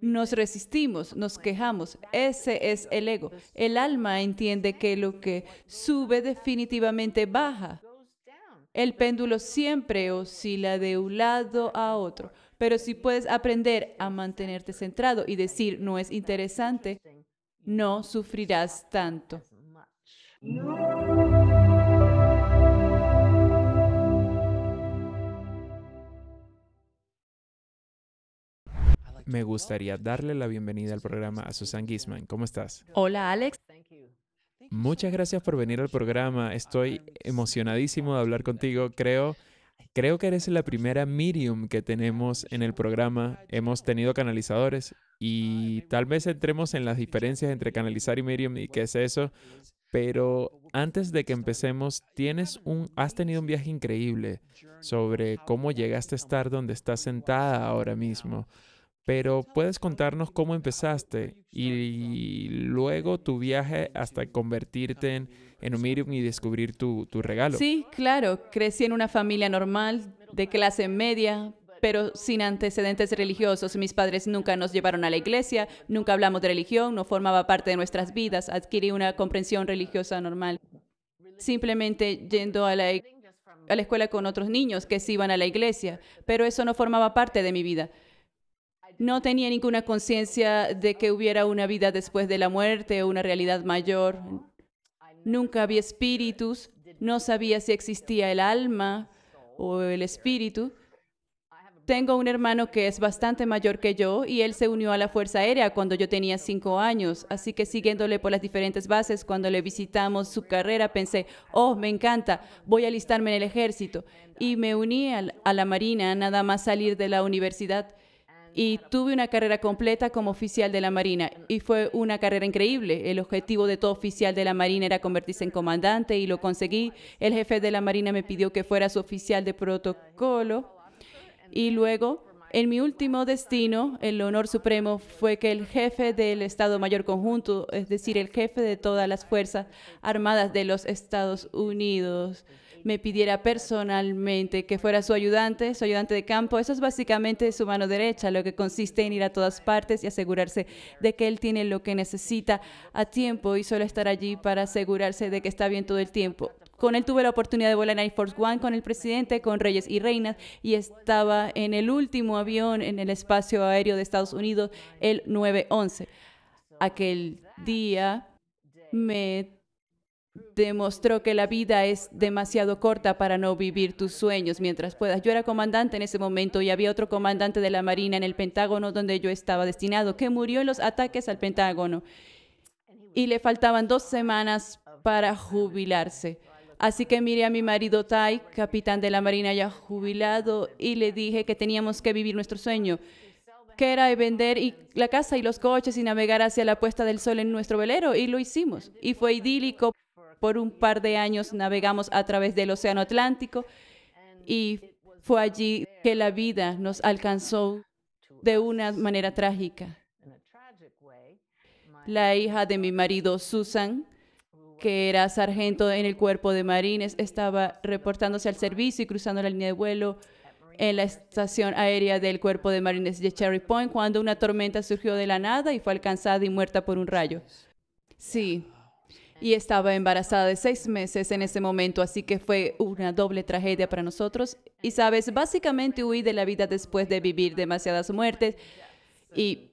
Nos resistimos, nos quejamos. Ese es el ego. El alma entiende que lo que sube definitivamente baja. El péndulo siempre oscila de un lado a otro. Pero si puedes aprender a mantenerte centrado y decir no es interesante, no sufrirás tanto. me gustaría darle la bienvenida al programa a Susan Gisman. ¿Cómo estás? Hola, Alex. Muchas gracias por venir al programa. Estoy emocionadísimo de hablar contigo. Creo, creo que eres la primera medium que tenemos en el programa. Hemos tenido canalizadores y tal vez entremos en las diferencias entre canalizar y medium y qué es eso. Pero antes de que empecemos, tienes un, has tenido un viaje increíble sobre cómo llegaste a estar donde estás sentada ahora mismo pero puedes contarnos cómo empezaste y luego tu viaje hasta convertirte en, un y descubrir tu, regalo. Sí, claro, crecí en una familia normal, de clase media, pero sin antecedentes religiosos. Mis padres nunca nos llevaron a la iglesia, nunca hablamos de religión, no formaba parte de nuestras vidas, adquirí una comprensión religiosa normal. Simplemente yendo a la, a la escuela con otros niños que se iban a la iglesia, pero eso no formaba parte de mi vida no tenía ninguna conciencia de que hubiera una vida después de la muerte o una realidad mayor. Nunca vi espíritus, no sabía si existía el alma o el espíritu. Tengo un hermano que es bastante mayor que yo y él se unió a la Fuerza Aérea cuando yo tenía cinco años. Así que siguiéndole por las diferentes bases, cuando le visitamos su carrera, pensé, oh, me encanta, voy a alistarme en el ejército. Y me uní a la Marina nada más salir de la universidad y tuve una carrera completa como oficial de la Marina y fue una carrera increíble. El objetivo de todo oficial de la Marina era convertirse en comandante y lo conseguí. El jefe de la Marina me pidió que fuera su oficial de protocolo y luego en mi último destino, el honor supremo fue que el jefe del Estado Mayor Conjunto, es decir, el jefe de todas las Fuerzas Armadas de los Estados Unidos, me pidiera personalmente que fuera su ayudante, su ayudante de campo. Eso es básicamente su mano derecha, lo que consiste en ir a todas partes y asegurarse de que él tiene lo que necesita a tiempo y solo estar allí para asegurarse de que está bien todo el tiempo. Con él tuve la oportunidad de volar en Air Force One con el presidente, con reyes y reinas, y estaba en el último avión en el espacio aéreo de Estados Unidos, el 911. Aquel día me demostró que la vida es demasiado corta para no vivir tus sueños mientras puedas. Yo era comandante en ese momento y había otro comandante de la Marina en el Pentágono donde yo estaba destinado, que murió en los ataques al Pentágono y le faltaban dos semanas para jubilarse. Así que miré a mi marido Tai, capitán de la Marina ya jubilado, y le dije que teníamos que vivir nuestro sueño, que era vender la casa y los coches y navegar hacia la puesta del sol en nuestro velero, y lo hicimos. Y fue idílico por un par de años navegamos a través del Océano Atlántico y fue allí que la vida nos alcanzó de una manera trágica. La hija de mi marido, Susan, que era sargento en el cuerpo de marines, estaba reportándose al servicio y cruzando la línea de vuelo en la estación aérea del cuerpo de marines de Cherry Point cuando una tormenta surgió de la nada y fue alcanzada y muerta por un rayo. Sí, y estaba embarazada de seis meses en ese momento, así que fue una doble tragedia para nosotros. Y sabes, básicamente huí de la vida después de vivir demasiadas muertes y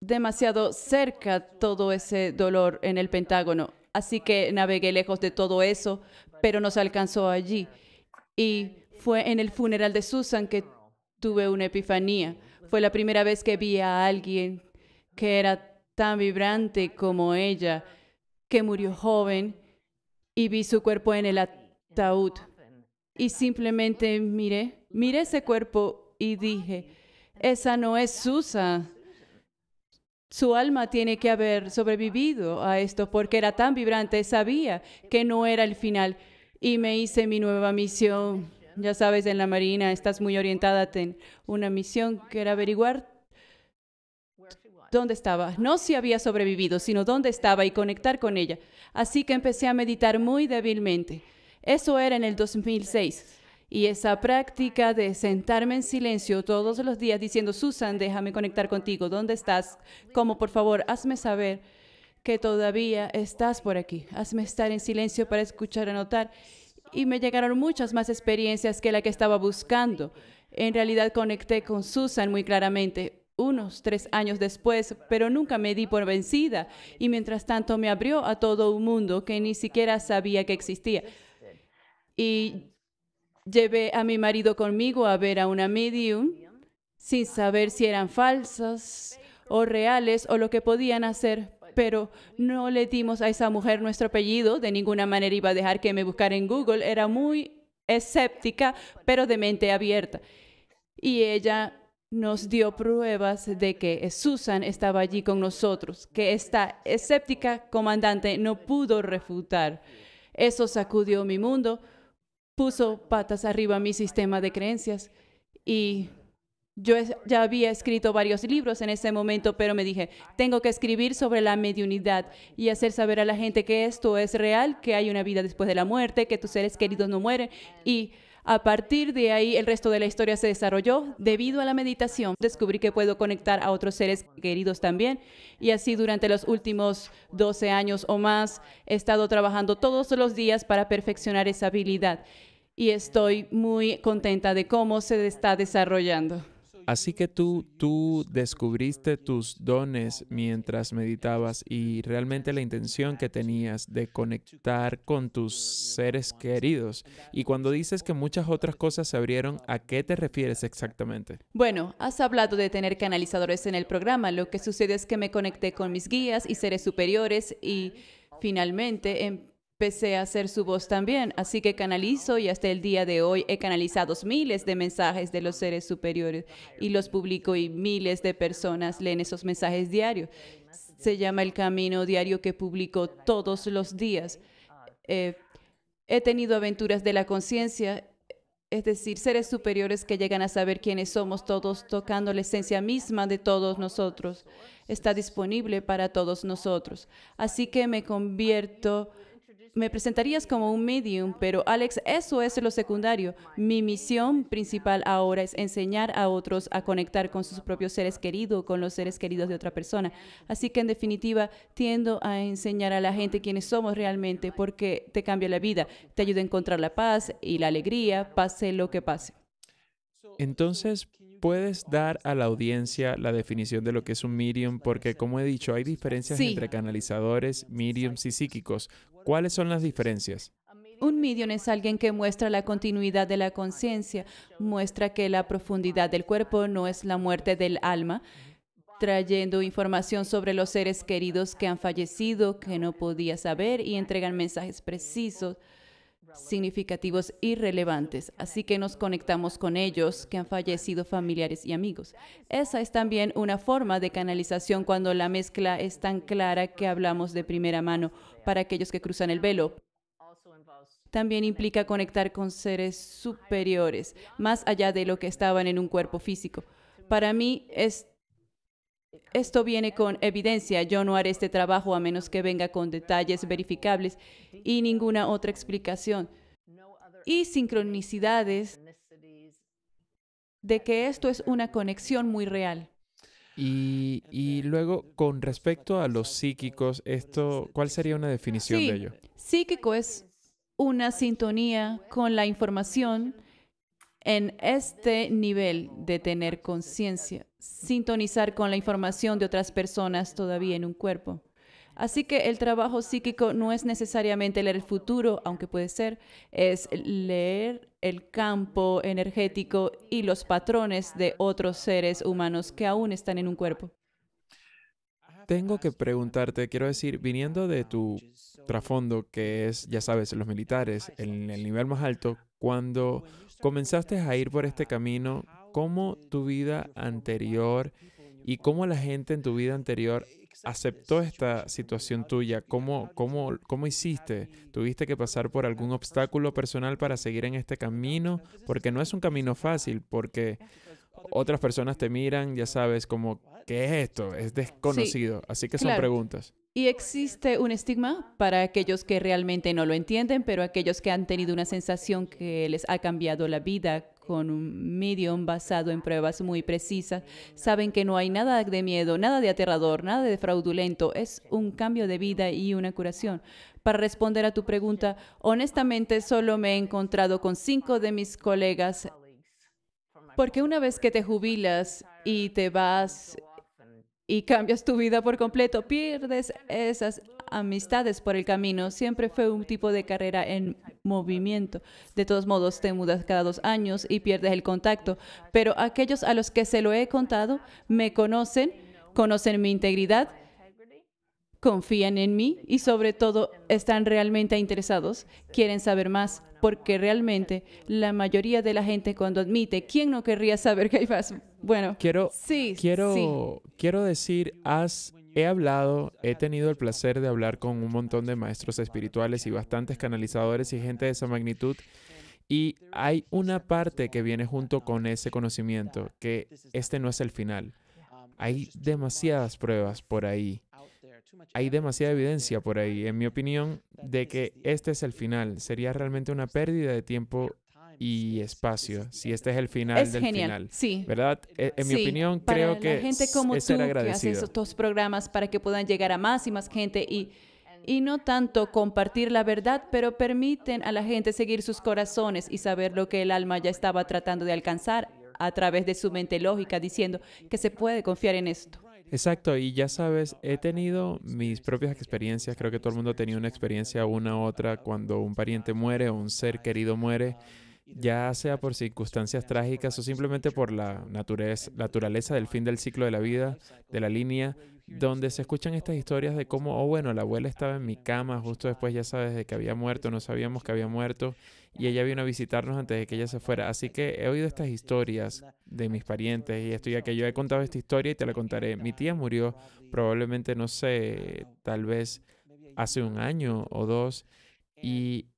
demasiado cerca todo ese dolor en el Pentágono. Así que navegué lejos de todo eso, pero nos alcanzó allí. Y fue en el funeral de Susan que tuve una epifanía. Fue la primera vez que vi a alguien que era tan vibrante como ella que murió joven y vi su cuerpo en el ataúd. Y simplemente miré, miré ese cuerpo y dije, esa no es Susa. Su alma tiene que haber sobrevivido a esto porque era tan vibrante, sabía que no era el final. Y me hice mi nueva misión. Ya sabes, en la Marina estás muy orientada a una misión que era averiguar dónde estaba, no si había sobrevivido, sino dónde estaba y conectar con ella. Así que empecé a meditar muy débilmente. Eso era en el 2006. Y esa práctica de sentarme en silencio todos los días diciendo, Susan, déjame conectar contigo, ¿dónde estás? Como por favor, hazme saber que todavía estás por aquí. Hazme estar en silencio para escuchar, anotar. Y me llegaron muchas más experiencias que la que estaba buscando. En realidad conecté con Susan muy claramente unos tres años después, pero nunca me di por vencida y mientras tanto me abrió a todo un mundo que ni siquiera sabía que existía. Y llevé a mi marido conmigo a ver a una medium sin saber si eran falsas o reales o lo que podían hacer, pero no le dimos a esa mujer nuestro apellido, de ninguna manera iba a dejar que me buscara en Google, era muy escéptica, pero de mente abierta. Y ella nos dio pruebas de que Susan estaba allí con nosotros, que esta escéptica comandante no pudo refutar. Eso sacudió mi mundo, puso patas arriba mi sistema de creencias y yo ya había escrito varios libros en ese momento, pero me dije, tengo que escribir sobre la mediunidad y hacer saber a la gente que esto es real, que hay una vida después de la muerte, que tus seres queridos no mueren y a partir de ahí, el resto de la historia se desarrolló. Debido a la meditación, descubrí que puedo conectar a otros seres queridos también. Y así durante los últimos 12 años o más, he estado trabajando todos los días para perfeccionar esa habilidad. Y estoy muy contenta de cómo se está desarrollando. Así que tú, tú descubriste tus dones mientras meditabas y realmente la intención que tenías de conectar con tus seres queridos. Y cuando dices que muchas otras cosas se abrieron, ¿a qué te refieres exactamente? Bueno, has hablado de tener canalizadores en el programa. Lo que sucede es que me conecté con mis guías y seres superiores y finalmente em, empecé a hacer su voz también. Así que canalizo y hasta el día de hoy he canalizado miles de mensajes de los seres superiores y los publico y miles de personas leen esos mensajes diarios. Se llama el camino diario que publico todos los días. Eh, he tenido aventuras de la conciencia, es decir, seres superiores que llegan a saber quiénes somos todos, tocando la esencia misma de todos nosotros. Está disponible para todos nosotros. Así que me convierto me presentarías como un medium, pero Alex, eso es lo secundario. Mi misión principal ahora es enseñar a otros a conectar con sus propios seres queridos, con los seres queridos de otra persona. Así que en definitiva, tiendo a enseñar a la gente quiénes somos realmente porque te cambia la vida, te ayuda a encontrar la paz y la alegría, pase lo que pase. Entonces, ¿puedes dar a la audiencia la definición de lo que es un medium? Porque, como he dicho, hay diferencias entre canalizadores, mediums y psíquicos. ¿Cuáles son las diferencias? Un medium es alguien que muestra la continuidad de la conciencia, muestra que la profundidad del cuerpo no es la muerte del alma, trayendo información sobre los seres queridos que han fallecido, que no podía saber, y entregan mensajes precisos significativos y relevantes, así que nos conectamos con ellos que han fallecido familiares y amigos. Esa es también una forma de canalización cuando la mezcla es tan clara que hablamos de primera mano para aquellos que cruzan el velo. También implica conectar con seres superiores, más allá de lo que estaban en un cuerpo físico. Para mí es esto viene con evidencia. Yo no haré este trabajo a menos que venga con detalles verificables y ninguna otra explicación. Y sincronicidades de que esto es una conexión muy real. Y, luego, con respecto a los psíquicos, esto, ¿cuál sería una definición de ello? Psíquico es una sintonía con la información en este nivel de tener conciencia sintonizar con la información de otras personas todavía en un cuerpo. Así que el trabajo psíquico no es necesariamente leer el futuro, aunque puede ser, es leer el campo energético y los patrones de otros seres humanos que aún están en un cuerpo. Tengo que preguntarte, quiero decir, viniendo de tu trasfondo, que es, ya sabes, los militares, en el nivel más alto, cuando comenzaste a ir por este camino, cómo tu vida anterior y cómo la gente en tu vida anterior aceptó esta situación tuya? ¿Cómo, cómo, cómo hiciste? ¿Tuviste que pasar por algún obstáculo personal para seguir en este camino? Porque no es un camino fácil, porque otras personas te miran, ya sabes, como, ¿qué es esto? Es desconocido. Así que son preguntas. Y existe un estigma para aquellos que realmente no lo entienden, pero aquellos que han tenido una sensación que les ha cambiado la vida con un medium basado en pruebas muy precisas, saben que no hay nada de miedo, nada de aterrador, nada de fraudulento, es un cambio de vida y una curación. Para responder a tu pregunta, honestamente solo me he encontrado con cinco de mis colegas, porque una vez que te jubilas y te vas y cambias tu vida por completo. Pierdes esas amistades por el camino. Siempre fue un tipo de carrera en movimiento. De todos modos, te mudas cada dos años y pierdes el contacto. Pero aquellos a los que se lo he contado me conocen, conocen mi integridad, confían en mí y sobre todo están realmente interesados, quieren saber más, porque realmente la mayoría de la gente cuando admite, ¿quién no querría saber que hay más? Bueno, quiero, quiero, quiero decir, has, he hablado, he tenido el placer de hablar con un montón de maestros espirituales y bastantes canalizadores y gente de esa magnitud. Y hay una parte que viene junto con ese conocimiento, que este no es el final. Hay demasiadas pruebas por ahí. Hay demasiada evidencia por ahí, en mi opinión, de que este es el final. Sería realmente una pérdida de tiempo y espacio. Si este es el final del genial. final. Sí. ¿Verdad? Eh, en, mi opinión, para creo que gente como es tú Que hace estos programas para que puedan llegar a más y más gente y y no tanto compartir la verdad, pero permiten a la gente seguir sus corazones y saber lo que el alma ya estaba tratando de alcanzar a través de su mente lógica, diciendo que se puede confiar en esto. Exacto, y ya sabes, he tenido mis propias experiencias, creo que todo el mundo ha tenido una experiencia una u otra cuando un pariente muere o un ser querido muere ya sea por circunstancias trágicas o simplemente por la naturaleza, naturaleza del fin del ciclo de la vida, de la línea, donde se escuchan estas historias de cómo, oh bueno, la abuela estaba en mi cama justo después, ya sabes, de que había muerto, no sabíamos que había muerto, y ella vino a visitarnos antes de que ella se fuera. Así que he oído estas historias de mis parientes y esto ya que yo he contado esta historia y te la contaré. Mi tía murió probablemente, no sé, tal vez hace un año o dos, y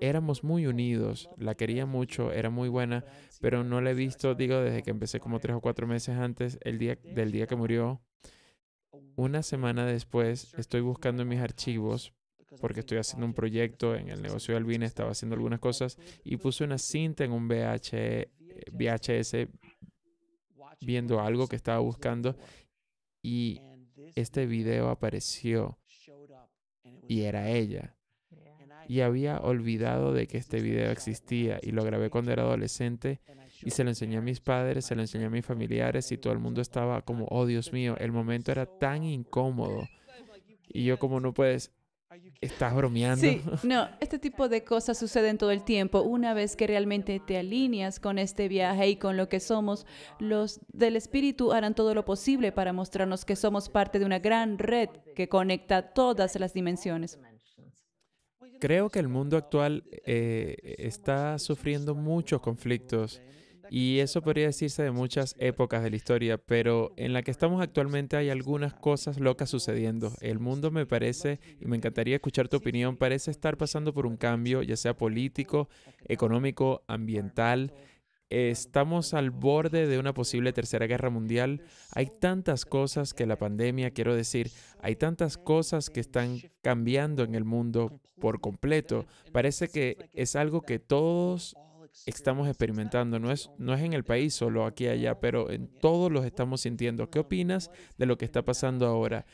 éramos muy unidos, la quería mucho, era muy buena, pero no la he visto, digo, desde que empecé como tres o cuatro meses antes, el día, del día que murió. Una semana después estoy buscando en mis archivos porque estoy haciendo un proyecto en el negocio de Albina, estaba haciendo algunas cosas y puse una cinta en un VHS viendo algo que estaba buscando y este video apareció y era ella y había olvidado de que este video existía y lo grabé cuando era adolescente y se lo enseñé a mis padres, se lo enseñé a mis familiares y todo el mundo estaba como, oh Dios mío, el momento era tan incómodo y yo como no puedes, Estás bromeando. no, este tipo de cosas suceden todo el tiempo. Una vez que realmente te alineas con este viaje y con lo que somos, los del espíritu harán todo lo posible para mostrarnos que somos parte de una gran red que conecta todas las dimensiones. Creo que el mundo actual eh, está sufriendo muchos conflictos y eso podría decirse de muchas épocas de la historia, pero en la que estamos actualmente hay algunas cosas locas sucediendo. El mundo me parece, y me encantaría escuchar tu opinión, parece estar pasando por un cambio, ya sea político, económico, ambiental, estamos al borde de una posible tercera guerra mundial. Hay tantas cosas que la pandemia, quiero decir, hay tantas cosas que están cambiando en el mundo por completo. Parece que es algo que todos estamos experimentando. No es, no es en el país solo aquí y allá, pero en todos los estamos sintiendo. ¿Qué opinas de lo que está pasando ahora?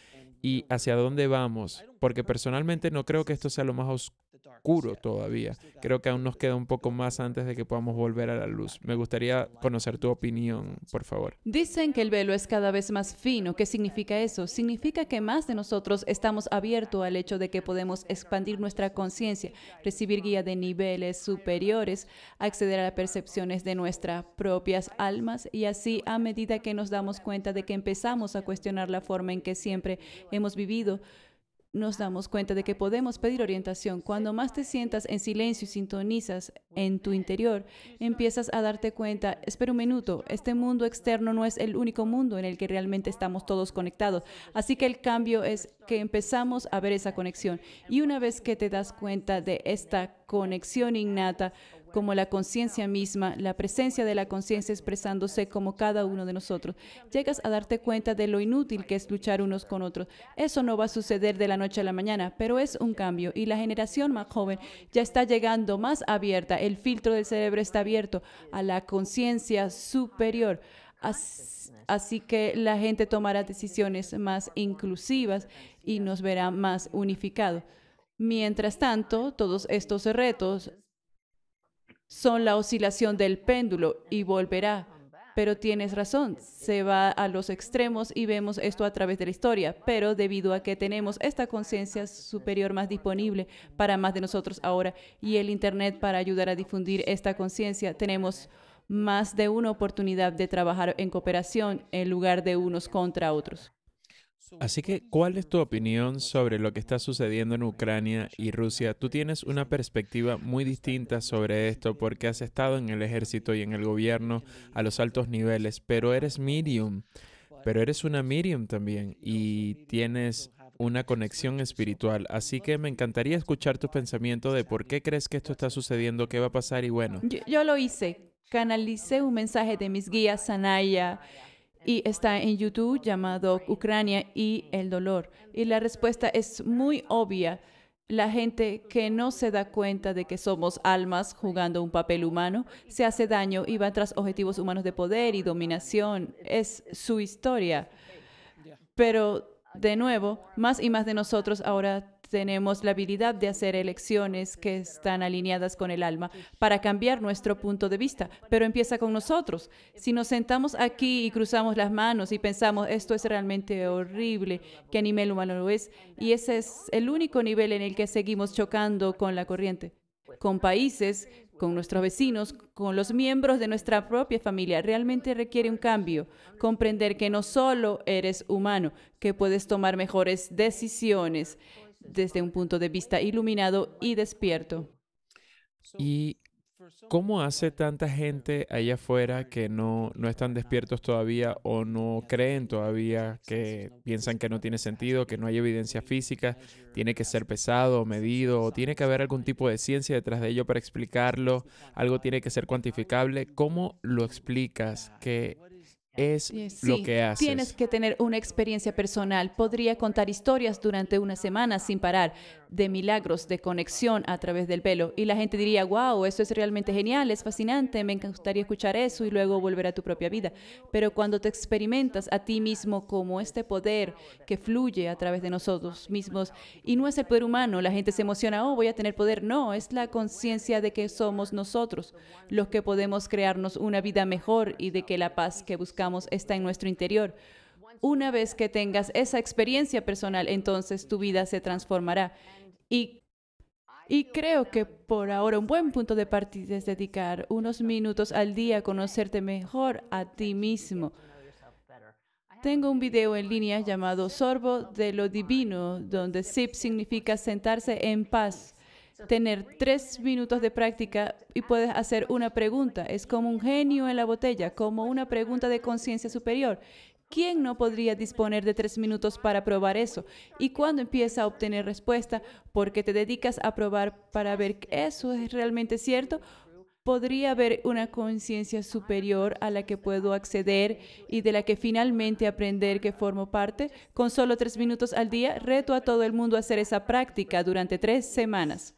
¿Y hacia dónde vamos? Porque personalmente no creo que esto sea lo más oscuro oscuro todavía. Creo que aún nos queda un poco más antes de que podamos volver a la luz. Me gustaría conocer tu opinión, por favor. Dicen que el velo es cada vez más fino. ¿Qué significa eso? Significa que más de nosotros estamos abiertos al hecho de que podemos expandir nuestra conciencia, recibir guía de niveles superiores, acceder a las percepciones de nuestras propias almas y así a medida que nos damos cuenta de que empezamos a cuestionar la forma en que siempre hemos vivido, nos damos cuenta de que podemos pedir orientación. Cuando más te sientas en silencio y sintonizas en tu interior, empiezas a darte cuenta, espera un minuto, este mundo externo no es el único mundo en el que realmente estamos todos conectados. Así que el cambio es que empezamos a ver esa conexión. Y una vez que te das cuenta de esta conexión innata, como la conciencia misma, la presencia de la conciencia expresándose como cada uno de nosotros. Llegas a darte cuenta de lo inútil que es luchar unos con otros. Eso no va a suceder de la noche a la mañana, pero es un cambio y la generación más joven ya está llegando más abierta. El filtro del cerebro está abierto a la conciencia superior. Así, que la gente tomará decisiones más inclusivas y nos verá más unificados. Mientras tanto, todos estos retos son la oscilación del péndulo y volverá. Pero tienes razón, se va a los extremos y vemos esto a través de la historia, pero debido a que tenemos esta conciencia superior más disponible para más de nosotros ahora y el Internet para ayudar a difundir esta conciencia, tenemos más de una oportunidad de trabajar en cooperación en lugar de unos contra otros. Así que, ¿cuál es tu opinión sobre lo que está sucediendo en Ucrania y Rusia? Tú tienes una perspectiva muy distinta sobre esto porque has estado en el ejército y en el gobierno a los altos niveles, pero eres medium, pero eres una medium también y tienes una conexión espiritual. Así que me encantaría escuchar tu pensamiento de por qué crees que esto está sucediendo, qué va a pasar y bueno. Yo, lo hice. Canalicé un mensaje de mis guías Sanaya y está en YouTube llamado Ucrania y el dolor. Y la respuesta es muy obvia. La gente que no se da cuenta de que somos almas jugando un papel humano se hace daño y va tras objetivos humanos de poder y dominación. Es su historia. Pero, de nuevo, más y más de nosotros ahora tenemos la habilidad de hacer elecciones que están alineadas con el alma para cambiar nuestro punto de vista, pero empieza con nosotros. Si nos sentamos aquí y cruzamos las manos y pensamos, esto es realmente horrible, qué nivel humano lo es, y ese es el único nivel en el que seguimos chocando con la corriente, con países, con nuestros vecinos, con los miembros de nuestra propia familia. Realmente requiere un cambio, comprender que no solo eres humano, que puedes tomar mejores decisiones desde un punto de vista iluminado y despierto. ¿Y cómo hace tanta gente allá afuera que no, no están despiertos todavía o no creen todavía, que piensan que no tiene sentido, que no hay evidencia física, tiene que ser pesado, medido, o tiene que haber algún tipo de ciencia detrás de ello para explicarlo, algo tiene que ser cuantificable? ¿Cómo lo explicas que es lo que haces. Tienes que tener una experiencia personal. Podría contar historias durante una semana sin parar, de milagros, de conexión a través del pelo. Y la gente diría, wow, eso es realmente genial, es fascinante, me encantaría escuchar eso y luego volver a tu propia vida. Pero cuando te experimentas a ti mismo como este poder que fluye a través de nosotros mismos, y no es el poder humano, la gente se emociona, oh, voy a tener poder. No, es la conciencia de que somos nosotros los que podemos crearnos una vida mejor y de que la paz que buscamos está en nuestro interior. Una vez que tengas esa experiencia personal, entonces tu vida se transformará. Y, creo que por ahora un buen punto de partida es dedicar unos minutos al día a conocerte mejor a ti mismo. Tengo un video en línea llamado Sorbo de lo Divino, donde SIP significa sentarse en paz. Tener tres minutos de práctica y puedes hacer una pregunta. Es como un genio en la botella, como una pregunta de conciencia superior ¿Quién no podría disponer de tres minutos para probar eso? ¿Y cuando empieza a obtener respuesta? Porque te dedicas a probar para ver que eso es realmente cierto. Podría haber una conciencia superior a la que puedo acceder y de la que finalmente aprender que formo parte. Con solo tres minutos al día, reto a todo el mundo a hacer esa práctica durante tres semanas.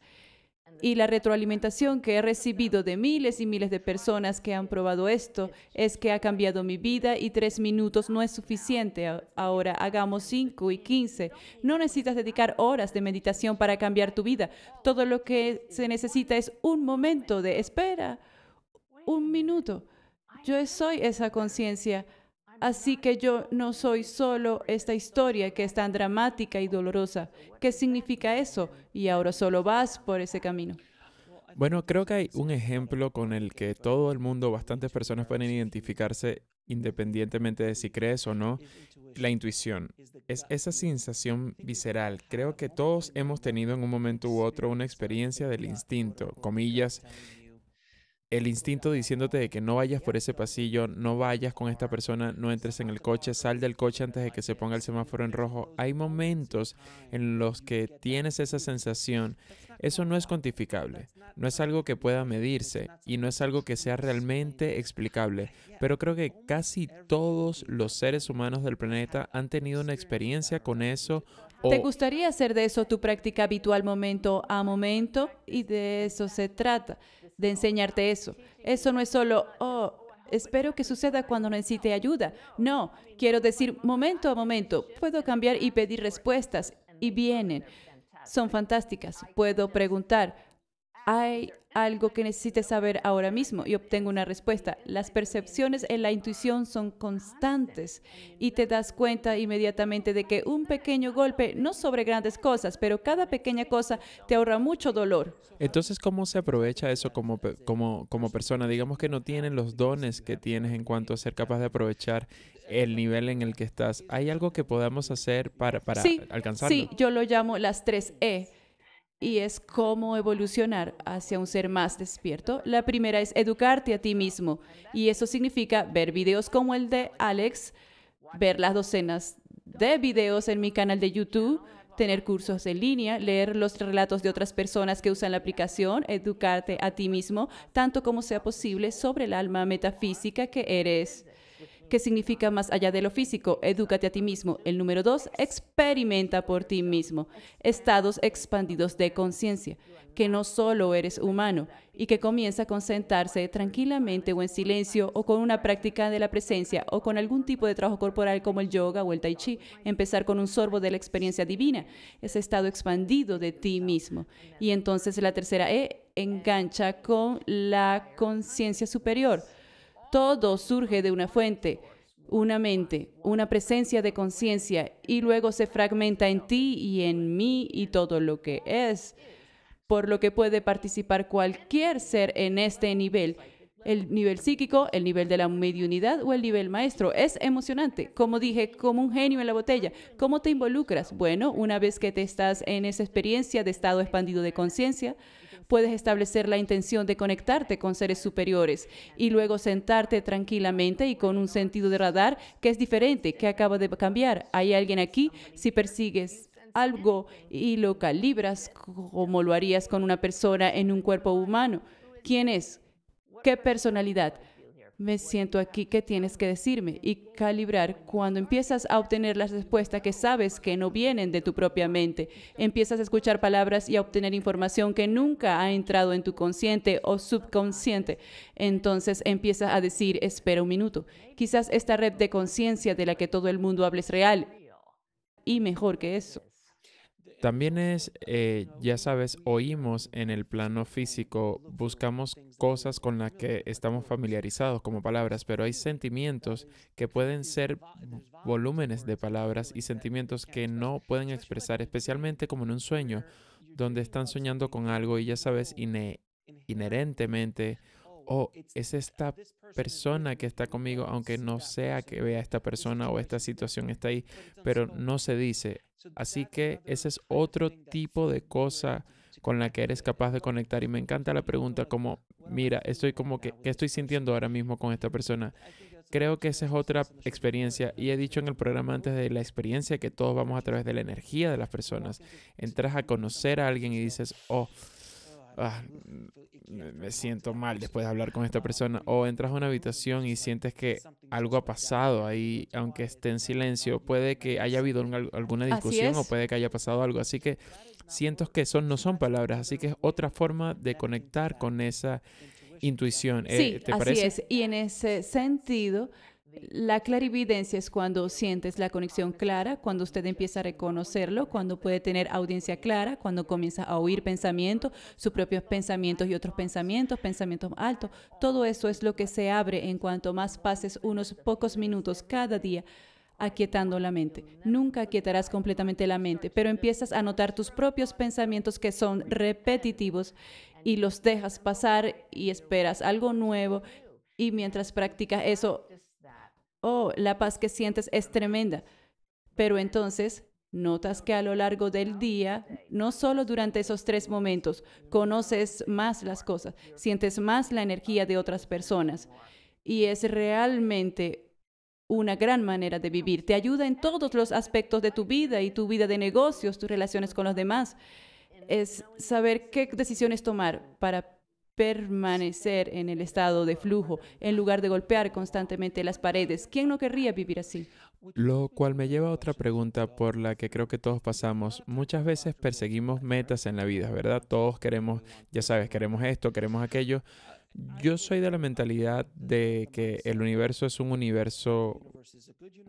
Y la retroalimentación que he recibido de miles y miles de personas que han probado esto es que ha cambiado mi vida y tres minutos no es suficiente. Ahora hagamos cinco y quince. No necesitas dedicar horas de meditación para cambiar tu vida. Todo lo que se necesita es un momento de espera, un minuto. Yo soy esa conciencia Así que yo no soy solo esta historia que es tan dramática y dolorosa. ¿Qué significa eso? Y ahora solo vas por ese camino. Bueno, creo que hay un ejemplo con el que todo el mundo, bastantes personas pueden identificarse independientemente de si crees o no, la intuición. Es esa sensación visceral. Creo que todos hemos tenido en un momento u otro una experiencia del instinto, comillas, el instinto diciéndote que no vayas por ese pasillo, no vayas con esta persona, no entres en el coche, sal del coche antes de que se ponga el semáforo en rojo. Hay momentos en los que tienes esa sensación. Eso no es cuantificable, no es algo que pueda medirse y no es algo que sea realmente explicable, pero creo que casi todos los seres humanos del planeta han tenido una experiencia con eso ¿Te gustaría hacer de eso tu práctica habitual momento a momento? Y de eso se trata de enseñarte eso. Eso no es solo, oh, espero que suceda cuando necesite ayuda. No, quiero decir momento a momento, puedo cambiar y pedir respuestas y vienen. Son fantásticas. Puedo preguntar, hay algo que necesites saber ahora mismo y obtengo una respuesta. Las percepciones en la intuición son constantes y te das cuenta inmediatamente de que un pequeño golpe, no sobre grandes cosas, pero cada pequeña cosa te ahorra mucho dolor. Entonces, ¿cómo se aprovecha eso como, como, como persona? Digamos que no tienen los dones que tienes en cuanto a ser capaz de aprovechar el nivel en el que estás. ¿Hay algo que podamos hacer para, para alcanzarlo? Sí, yo lo llamo las tres E y es cómo evolucionar hacia un ser más despierto. La primera es educarte a ti mismo y eso significa ver videos como el de Alex, ver las docenas de videos en mi canal de YouTube, tener cursos en línea, leer los relatos de otras personas que usan la aplicación, educarte a ti mismo tanto como sea posible sobre el alma metafísica que eres. ¿Qué significa más allá de lo físico, edúcate a ti mismo. El número dos, experimenta por ti mismo estados expandidos de conciencia, que no solo eres humano y que comienza a concentrarse tranquilamente o en silencio o con una práctica de la presencia o con algún tipo de trabajo corporal como el yoga o el tai chi, empezar con un sorbo de la experiencia divina, ese estado expandido de ti mismo. Y entonces la tercera E engancha con la conciencia superior todo surge de una fuente, una mente, una presencia de conciencia y luego se fragmenta en ti y en mí y todo lo que es, por lo que puede participar cualquier ser en este nivel el nivel psíquico, el nivel de la mediunidad o el nivel maestro. Es emocionante, como dije, como un genio en la botella. ¿Cómo te involucras? Bueno, una vez que te estás en esa experiencia de estado expandido de conciencia, puedes establecer la intención de conectarte con seres superiores y luego sentarte tranquilamente y con un sentido de radar que es diferente, que acaba de cambiar. Hay alguien aquí, si persigues algo y lo calibras como lo harías con una persona en un cuerpo humano. ¿Quién es? ¿Qué personalidad? me siento aquí que tienes que decirme y calibrar cuando empiezas a obtener las respuestas que sabes que no vienen de tu propia mente. Empiezas a escuchar palabras y a obtener información que nunca ha entrado en tu consciente o subconsciente. Entonces empiezas a decir, espera un minuto, quizás esta red de conciencia de la que todo el mundo habla es real y mejor que eso. También es, eh, ya sabes, oímos en el plano físico, buscamos cosas con las que estamos familiarizados como palabras, pero hay sentimientos que pueden ser volúmenes de palabras y sentimientos que no pueden expresar, especialmente como en un sueño, donde están soñando con algo y ya sabes, inherentemente oh, es esta persona que está conmigo, aunque no sea que vea esta persona o esta situación está ahí, pero no se dice. Así que ese es otro tipo de cosa con la que eres capaz de conectar. Y me encanta la pregunta como, mira, estoy como que, ¿qué estoy sintiendo ahora mismo con esta persona? Creo que esa es otra experiencia. Y he dicho en el programa antes de la experiencia que todos vamos a través de la energía de las personas. Entras a conocer a alguien y dices, oh, Ah, me siento mal después de hablar con esta persona. O entras a una habitación y sientes que algo ha pasado ahí, aunque esté en silencio. Puede que haya habido alguna discusión o puede que haya pasado algo. Así que siento que eso no son palabras, así que es otra forma de conectar con esa intuición. Eh, sí, así es. Y en ese sentido, la clarividencia es cuando sientes la conexión clara, cuando usted empieza a reconocerlo, cuando puede tener audiencia clara, cuando comienza a oír pensamientos, sus propios pensamientos y otros pensamientos, pensamientos altos. Todo eso es lo que se abre en cuanto más pases unos pocos minutos cada día aquietando la mente. Nunca aquietarás completamente la mente, pero empiezas a notar tus propios pensamientos que son repetitivos y los dejas pasar y esperas algo nuevo. Y mientras practicas eso, oh, la paz que sientes es tremenda. Pero entonces notas que a lo largo del día, no solo durante esos tres momentos, conoces más las cosas, sientes más la energía de otras personas. Y es realmente una gran manera de vivir. Te ayuda en todos los aspectos de tu vida y tu vida de negocios, tus relaciones con los demás. Es saber qué decisiones tomar para permanecer en el estado de flujo en lugar de golpear constantemente las paredes. ¿Quién no querría vivir así? Lo cual me lleva a otra pregunta por la que creo que todos pasamos. Muchas veces perseguimos metas en la vida, ¿verdad? Todos queremos, ya sabes, queremos esto, queremos aquello. Yo soy de la mentalidad de que el universo es un universo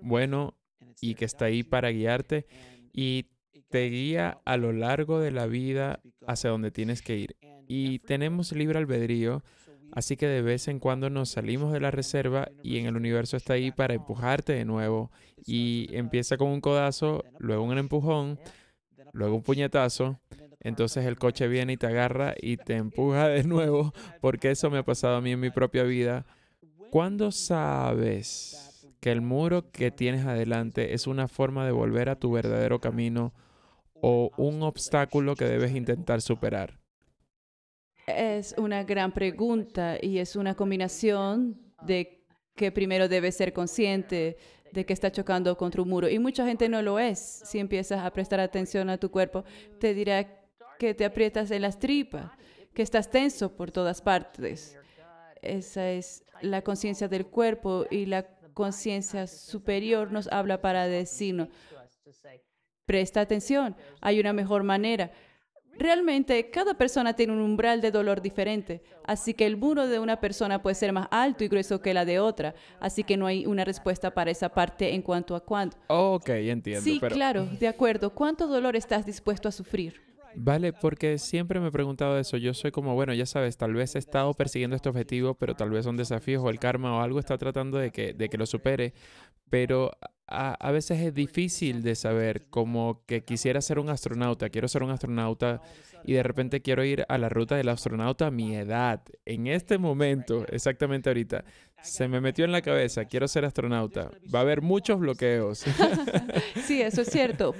bueno y que está ahí para guiarte y te guía a lo largo de la vida hacia donde tienes que ir. Y tenemos libre albedrío, así que de vez en cuando nos salimos de la reserva y en el universo está ahí para empujarte de nuevo. Y empieza con un codazo, luego un empujón, luego un puñetazo. Entonces el coche viene y te agarra y te empuja de nuevo, porque eso me ha pasado a mí en mi propia vida. ¿Cuándo sabes que el muro que tienes adelante es una forma de volver a tu verdadero camino? o un obstáculo que debes intentar superar? Es una gran pregunta y es una combinación de que primero debes ser consciente de que está chocando contra un muro. Y mucha gente no lo es. Si empiezas a prestar atención a tu cuerpo, te dirá que te aprietas en las tripas, que estás tenso por todas partes. Esa es la conciencia del cuerpo y la conciencia superior nos habla para decirnos, Presta atención, hay una mejor manera. Realmente, cada persona tiene un umbral de dolor diferente, así que el muro de una persona puede ser más alto y grueso que la de otra, así que no hay una respuesta para esa parte en cuanto a cuánto. Ok, entiendo. Sí, claro, de acuerdo. ¿Cuánto dolor estás dispuesto a sufrir? Vale, porque siempre me he preguntado eso. Yo soy como, bueno, ya sabes, tal vez he estado persiguiendo este objetivo, pero tal vez son desafíos o el karma o algo está tratando de que, de que lo supere. Pero a, veces es difícil de saber, como que quisiera ser un astronauta, quiero ser un astronauta y de repente quiero ir a la ruta del astronauta a mi edad. En este momento, exactamente ahorita, se me metió en la cabeza, quiero ser astronauta. Va a haber muchos bloqueos. sí, eso es cierto.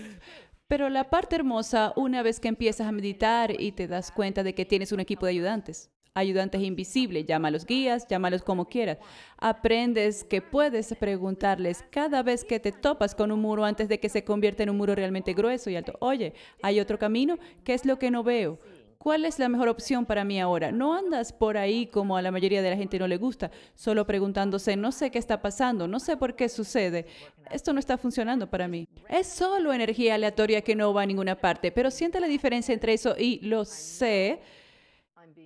Pero la parte hermosa, una vez que empiezas a meditar y te das cuenta de que tienes un equipo de ayudantes ayudantes invisibles, llámalos guías, llámalos como quieras. Aprendes que puedes preguntarles cada vez que te topas con un muro antes de que se convierta en un muro realmente grueso y alto. Oye, ¿hay otro camino? ¿Qué es lo que no veo? ¿Cuál es la mejor opción para mí ahora? No andas por ahí como a la mayoría de la gente no le gusta, solo preguntándose, no sé qué está pasando, no sé por qué sucede, esto no está funcionando para mí. Es solo energía aleatoria que no va a ninguna parte, pero siente la diferencia entre eso y lo sé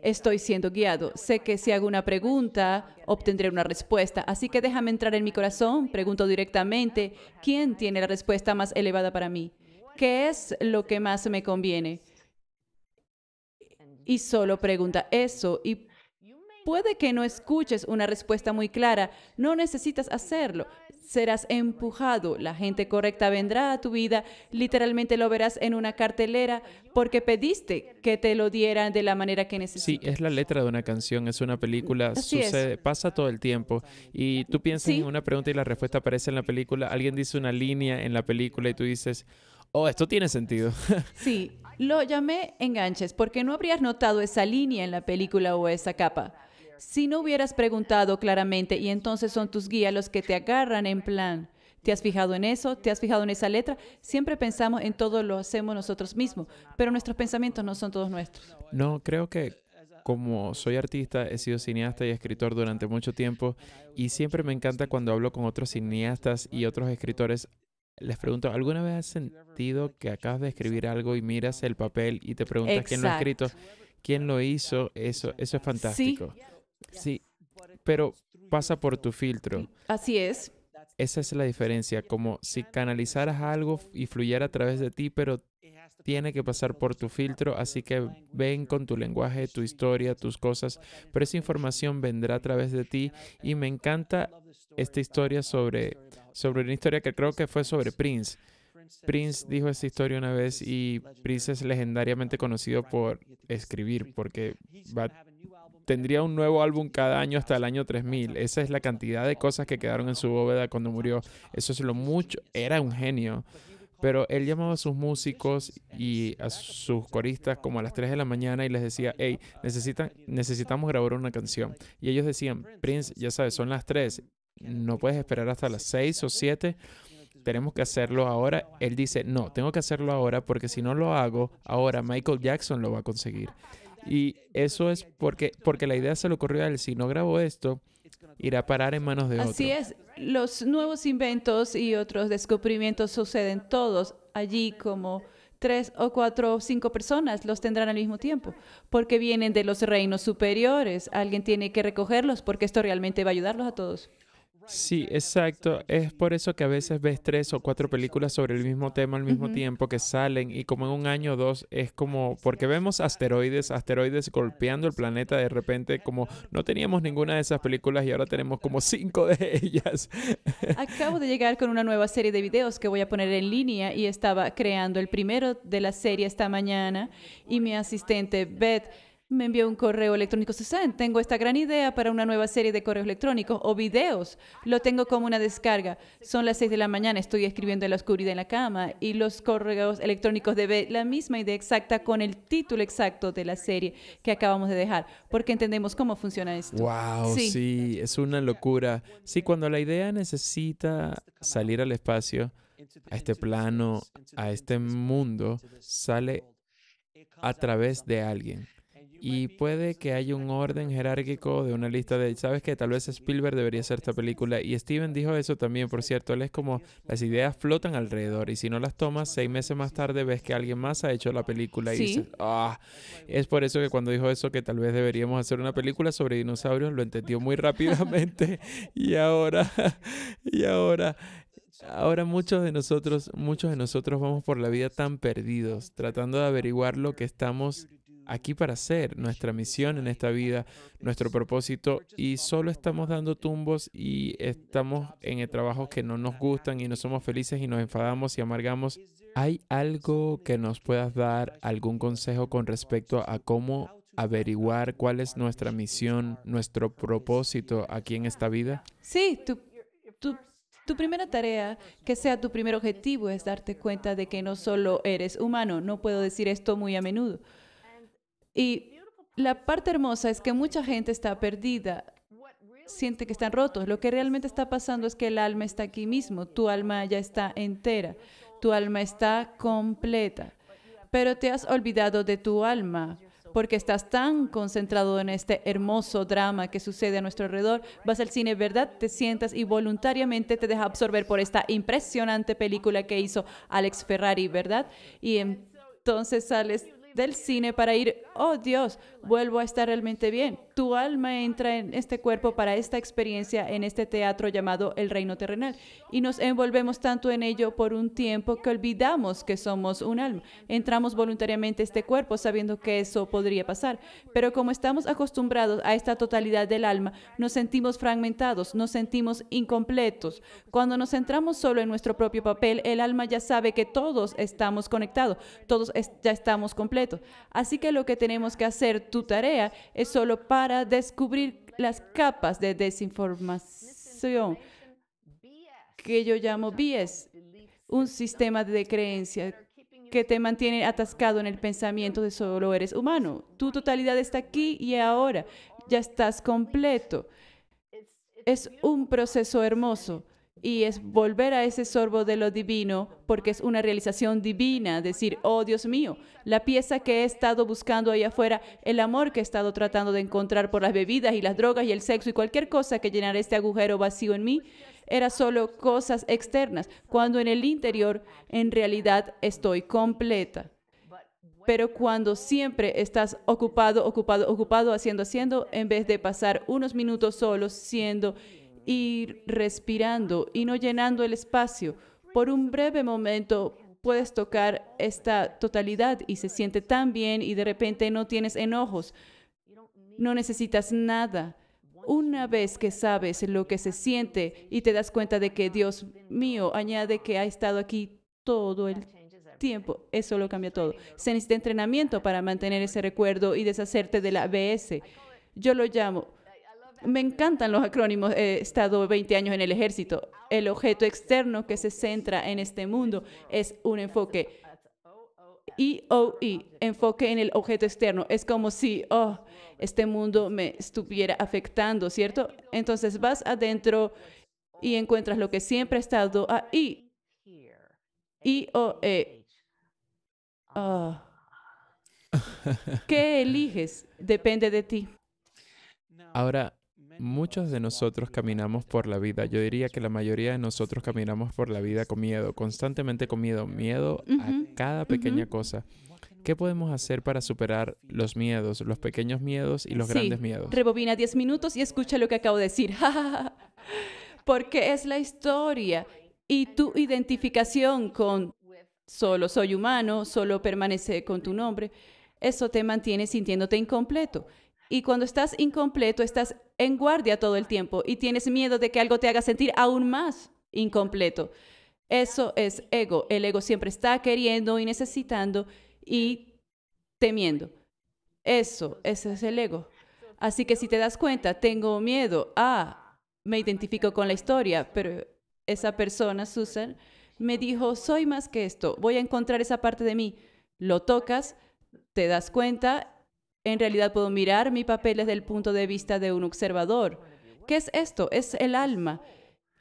estoy siendo guiado. Sé que si hago una pregunta, obtendré una respuesta. Así que déjame entrar en mi corazón, pregunto directamente, ¿quién tiene la respuesta más elevada para mí? ¿Qué es lo que más me conviene? Y solo pregunta eso y puede que no escuches una respuesta muy clara. No necesitas hacerlo, serás empujado, la gente correcta vendrá a tu vida, literalmente lo verás en una cartelera porque pediste que te lo dieran de la manera que necesitas. Sí, es la letra de una canción, es una película, sucede, pasa todo el tiempo y tú piensas en una pregunta y la respuesta aparece en la película, alguien dice una línea en la película y tú dices, oh, esto tiene sentido. sí, lo llamé enganches porque no habrías notado esa línea en la película o esa capa. Si no hubieras preguntado claramente y entonces son tus guías los que te agarran en plan, ¿te has fijado en eso? ¿Te has fijado en esa letra? Siempre pensamos en todo lo hacemos nosotros mismos, pero nuestros pensamientos no son todos nuestros. No, creo que como soy artista, he sido cineasta y escritor durante mucho tiempo y siempre me encanta cuando hablo con otros cineastas y otros escritores. Les pregunto, ¿alguna vez has sentido que acabas de escribir algo y miras el papel y te preguntas quién lo ha escrito? ¿Quién lo hizo? Eso, eso es fantástico. Sí, pero pasa por tu filtro. Así es. Esa es la diferencia, como si canalizaras algo y fluyera a través de ti, pero tiene que pasar por tu filtro, así que ven con tu lenguaje, tu historia, tus cosas, pero esa información vendrá a través de ti y me encanta esta historia sobre, sobre una historia que creo que fue sobre Prince. Prince dijo esta historia una vez y Prince es legendariamente conocido por escribir, porque va, tendría un nuevo álbum cada año hasta el año 3000. Esa es la cantidad de cosas que quedaron en su bóveda cuando murió. Eso es lo mucho. Era un genio. Pero él llamaba a sus músicos y a sus coristas como a las 3 de la mañana y les decía, hey, necesitan, necesitamos grabar una canción. Y ellos decían, Prince, ya sabes, son las 3, no puedes esperar hasta las 6 o 7 tenemos que hacerlo ahora. Él dice, no, tengo que hacerlo ahora porque si no lo hago ahora, Michael Jackson lo va a conseguir. Y eso es porque, porque la idea se le ocurrió a él, si no grabo esto, irá a parar en manos de otros. Así es, los nuevos inventos y otros descubrimientos suceden todos allí como tres o cuatro o cinco personas los tendrán al mismo tiempo, porque vienen de los reinos superiores. Alguien tiene que recogerlos porque esto realmente va a ayudarlos a todos. Sí, exacto. Es por eso que a veces ves tres o cuatro películas sobre el mismo tema al mismo tiempo que salen y como en un año o dos es como, porque vemos asteroides, asteroides golpeando el planeta de repente, como no teníamos ninguna de esas películas y ahora tenemos como cinco de ellas. Acabo de llegar con una nueva serie de videos que voy a poner en línea y estaba creando el primero de la serie esta mañana y mi asistente Beth me envió un correo electrónico. Susan, tengo esta gran idea para una nueva serie de correos electrónicos o videos. Lo tengo como una descarga. Son las 6 de la mañana, estoy escribiendo en la oscuridad en la cama y los correos electrónicos deben la misma idea exacta con el título exacto de la serie que acabamos de dejar, porque entendemos cómo funciona esto. ¡Wow! Sí, sí es una locura. Sí, cuando la idea necesita salir al espacio, a este plano, a este mundo, sale a través de alguien. Y puede que haya un orden jerárquico de una lista de, sabes que tal vez Spielberg debería hacer esta película. Y Steven dijo eso también, por cierto, él es como, las ideas flotan alrededor y si no las tomas, seis meses más tarde ves que alguien más ha hecho la película y dices, ah, es por eso que cuando dijo eso que tal vez deberíamos hacer una película sobre dinosaurios, lo entendió muy rápidamente y ahora, y ahora Ahora muchos de nosotros, muchos de nosotros vamos por la vida tan perdidos, tratando de averiguar lo que estamos aquí para hacer, nuestra misión en esta vida, nuestro propósito, y solo estamos dando tumbos y estamos en el trabajo que no nos gustan y no somos felices y nos enfadamos y amargamos. ¿Hay algo que nos puedas dar, algún consejo con respecto a cómo averiguar cuál es nuestra misión, nuestro propósito aquí en esta vida? Sí, tu primera tarea, que sea tu primer objetivo, es darte cuenta de que no solo eres humano, no puedo decir esto muy a menudo, y la parte hermosa es que mucha gente está perdida, siente que están rotos. Lo que realmente está pasando es que el alma está aquí mismo, tu alma ya está entera, tu alma está completa, pero te has olvidado de tu alma porque estás tan concentrado en este hermoso drama que sucede a nuestro alrededor. Vas al cine, ¿verdad? Te sientas y voluntariamente te deja absorber por esta impresionante película que hizo Alex Ferrari, ¿verdad? Y entonces sales del cine para ir, oh Dios, vuelvo a estar realmente bien tu alma entra en este cuerpo para esta experiencia en este teatro llamado el reino terrenal. Y nos envolvemos tanto en ello por un tiempo que olvidamos que somos un alma. Entramos voluntariamente a este cuerpo sabiendo que eso podría pasar. Pero como estamos acostumbrados a esta totalidad del alma, nos sentimos fragmentados, nos sentimos incompletos. Cuando nos centramos solo en nuestro propio papel, el alma ya sabe que todos estamos conectados, todos ya estamos completos. Así que lo que tenemos que hacer, tu tarea, es solo para para descubrir las capas de desinformación que yo llamo bies, un sistema de creencias que te mantiene atascado en el pensamiento de solo eres humano. Tu totalidad está aquí y ahora. Ya estás completo. Es un proceso hermoso y es volver a ese sorbo de lo divino, porque es una realización divina, decir, oh Dios mío, la pieza que he estado buscando ahí afuera, el amor que he estado tratando de encontrar por las bebidas y las drogas y el sexo y cualquier cosa que llenara este agujero vacío en mí, era solo cosas externas, cuando en el interior en realidad estoy completa. Pero cuando siempre estás ocupado, ocupado, ocupado, haciendo, haciendo, en vez de pasar unos minutos solos siendo ir respirando y no llenando el espacio. Por un breve momento puedes tocar esta totalidad y se siente tan bien y de repente no tienes enojos, no necesitas nada. Una vez que sabes lo que se siente y te das cuenta de que Dios mío añade que ha estado aquí todo el tiempo, eso lo cambia todo. Se necesita entrenamiento para mantener ese recuerdo y deshacerte de la ABS. Yo lo llamo me encantan los acrónimos. He estado 20 años en el ejército. El objeto externo que se centra en este mundo es un enfoque i. enfoque en el objeto externo. Es como si, oh, este mundo me estuviera afectando, ¿cierto? Entonces vas adentro y encuentras lo que siempre ha estado ahí. O Oh. ¿Qué eliges? Depende de ti. Ahora, Muchos de nosotros caminamos por la vida. Yo diría que la mayoría de nosotros caminamos por la vida con miedo, constantemente con miedo, miedo a cada pequeña cosa. ¿Qué podemos hacer para superar los miedos, los pequeños miedos y los grandes miedos? Rebobina 10 minutos y escucha lo que acabo de decir. Porque es la historia y tu identificación con solo soy humano, solo permanece con tu nombre. Eso te mantiene sintiéndote incompleto. Y cuando estás incompleto, estás en guardia todo el tiempo y tienes miedo de que algo te haga sentir aún más incompleto. Eso es ego. El ego siempre está queriendo y necesitando y temiendo. Eso, ese es el ego. Así que si te das cuenta, tengo miedo. Ah, me identifico con la historia, pero esa persona, Susan, me dijo, soy más que esto, voy a encontrar esa parte de mí. Lo tocas, te das cuenta en realidad puedo mirar mi papel desde el punto de vista de un observador. ¿Qué es esto? Es el alma.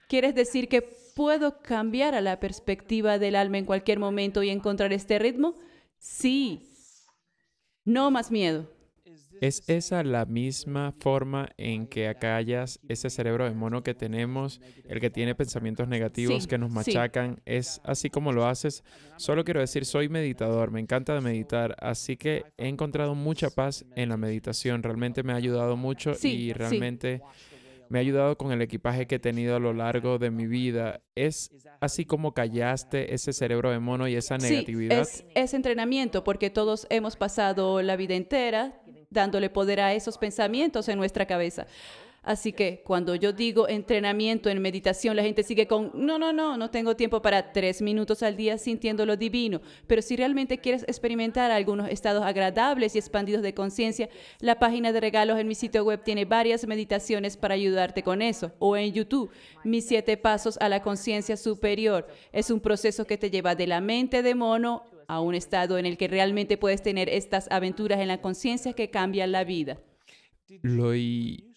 ¿Quieres decir que puedo cambiar a la perspectiva del alma en cualquier momento y encontrar este ritmo? Sí. No más miedo. ¿Es esa la misma forma en que acallas ese cerebro de mono que tenemos, el que tiene pensamientos negativos que nos machacan? ¿Es así como lo haces? Solo quiero decir, soy meditador, me encanta meditar, así que he encontrado mucha paz en la meditación, realmente me ha ayudado mucho y realmente... Me ha ayudado con el equipaje que he tenido a lo largo de mi vida. ¿Es así como callaste ese cerebro de mono y esa negatividad? es entrenamiento, porque todos hemos pasado la vida entera dándole poder a esos pensamientos en nuestra cabeza. Así que cuando yo digo entrenamiento en meditación, la gente sigue con, no, no, no, no tengo tiempo para tres minutos al día sintiendo lo divino. Pero si realmente quieres experimentar algunos estados agradables y expandidos de conciencia, la página de regalos en mi sitio web tiene varias meditaciones para ayudarte con eso. O en YouTube, mis siete pasos a la conciencia superior. Es un proceso que te lleva de la mente de mono a un estado en el que realmente puedes tener estas aventuras en la conciencia que cambian la vida. Lo,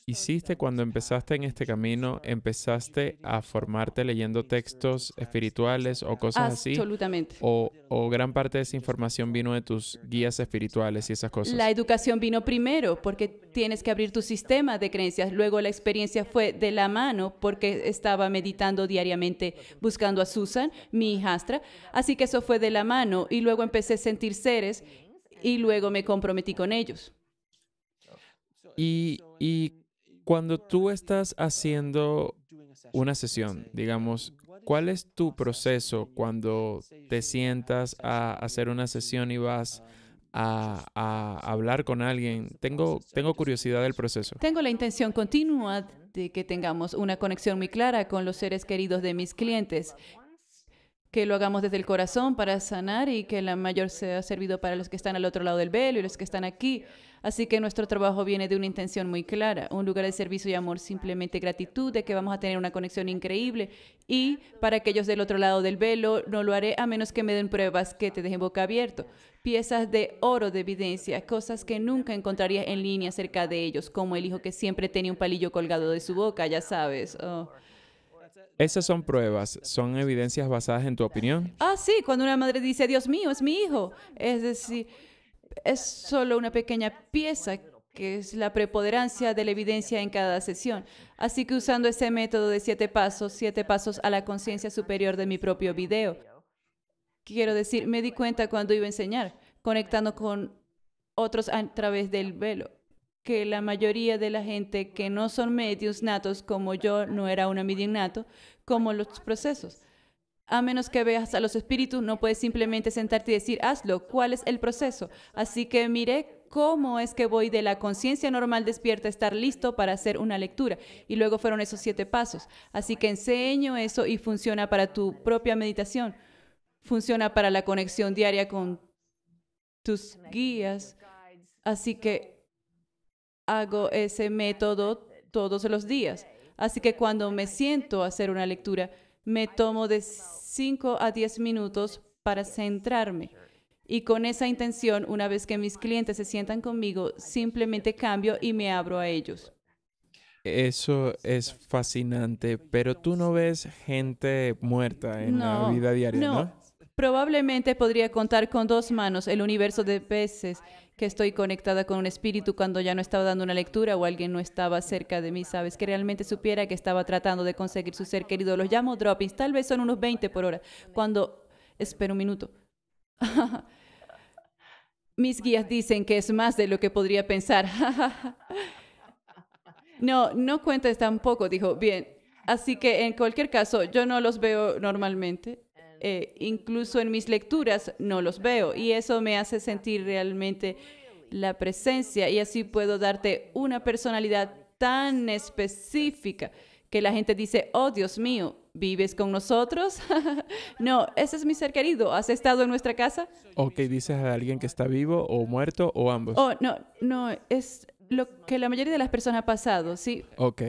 hiciste cuando empezaste en este camino? ¿Empezaste a formarte leyendo textos espirituales o cosas así? Absolutamente. O, gran parte de esa información vino de tus guías espirituales y esas cosas? La educación vino primero porque tienes que abrir tu sistema de creencias. Luego la experiencia fue de la mano porque estaba meditando diariamente buscando a Susan, mi hijastra. Así que eso fue de la mano y luego empecé a sentir seres y luego me comprometí con ellos. y, cuando tú estás haciendo una sesión, digamos, ¿cuál es tu proceso cuando te sientas a hacer una sesión y vas a, hablar con alguien? Tengo, tengo curiosidad del proceso. Tengo la intención continua de que tengamos una conexión muy clara con los seres queridos de mis clientes que lo hagamos desde el corazón para sanar y que la mayor sea servido para los que están al otro lado del velo y los que están aquí. Así que nuestro trabajo viene de una intención muy clara, un lugar de servicio y amor, simplemente gratitud de que vamos a tener una conexión increíble. Y para aquellos del otro lado del velo, no lo haré a menos que me den pruebas que te dejen boca abierto piezas de oro de evidencia, cosas que nunca encontrarías en línea cerca de ellos, como el hijo que siempre tenía un palillo colgado de su boca, ya sabes. Oh. Esas son pruebas, son evidencias basadas en tu opinión. Ah, sí, cuando una madre dice, Dios mío, es mi hijo. Es decir, es solo una pequeña pieza que es la preponderancia de la evidencia en cada sesión. Así que usando ese método de siete pasos, siete pasos a la conciencia superior de mi propio video. Quiero decir, me di cuenta cuando iba a enseñar, conectando con otros a través del velo, que la mayoría de la gente que no son medios natos como yo, no era una medium nato, como los procesos. A menos que veas a los espíritus, no puedes simplemente sentarte y decir, hazlo, ¿cuál es el proceso? Así que miré cómo es que voy de la conciencia normal despierta a estar listo para hacer una lectura. Y luego fueron esos siete pasos. Así que enseño eso y funciona para tu propia meditación. Funciona para la conexión diaria con tus guías. Así que hago ese método todos los días. Así que cuando me siento a hacer una lectura, me tomo de 5 a 10 minutos para centrarme. Y con esa intención, una vez que mis clientes se sientan conmigo, simplemente cambio y me abro a ellos. Eso es fascinante, pero tú no ves gente muerta en la vida diaria, ¿no? ¿no? Probablemente podría contar con dos manos el universo de peces que estoy conectada con un espíritu cuando ya no estaba dando una lectura o alguien no estaba cerca de mí, ¿sabes? Que realmente supiera que estaba tratando de conseguir su ser querido. Los llamo droppings, tal vez son unos 20 por hora. Cuando, espera un minuto. Mis guías dicen que es más de lo que podría pensar. no, no cuentes tampoco, dijo. Bien, así que en cualquier caso, yo no los veo normalmente. Eh, incluso en mis lecturas no los veo y eso me hace sentir realmente la presencia y así puedo darte una personalidad tan específica que la gente dice, oh Dios mío, ¿vives con nosotros? no, ese es mi ser querido, ¿has estado en nuestra casa? Ok, dices a alguien que está vivo o muerto o ambos. Oh, no, no, es lo que la mayoría de las personas ha pasado, ¿sí? Ok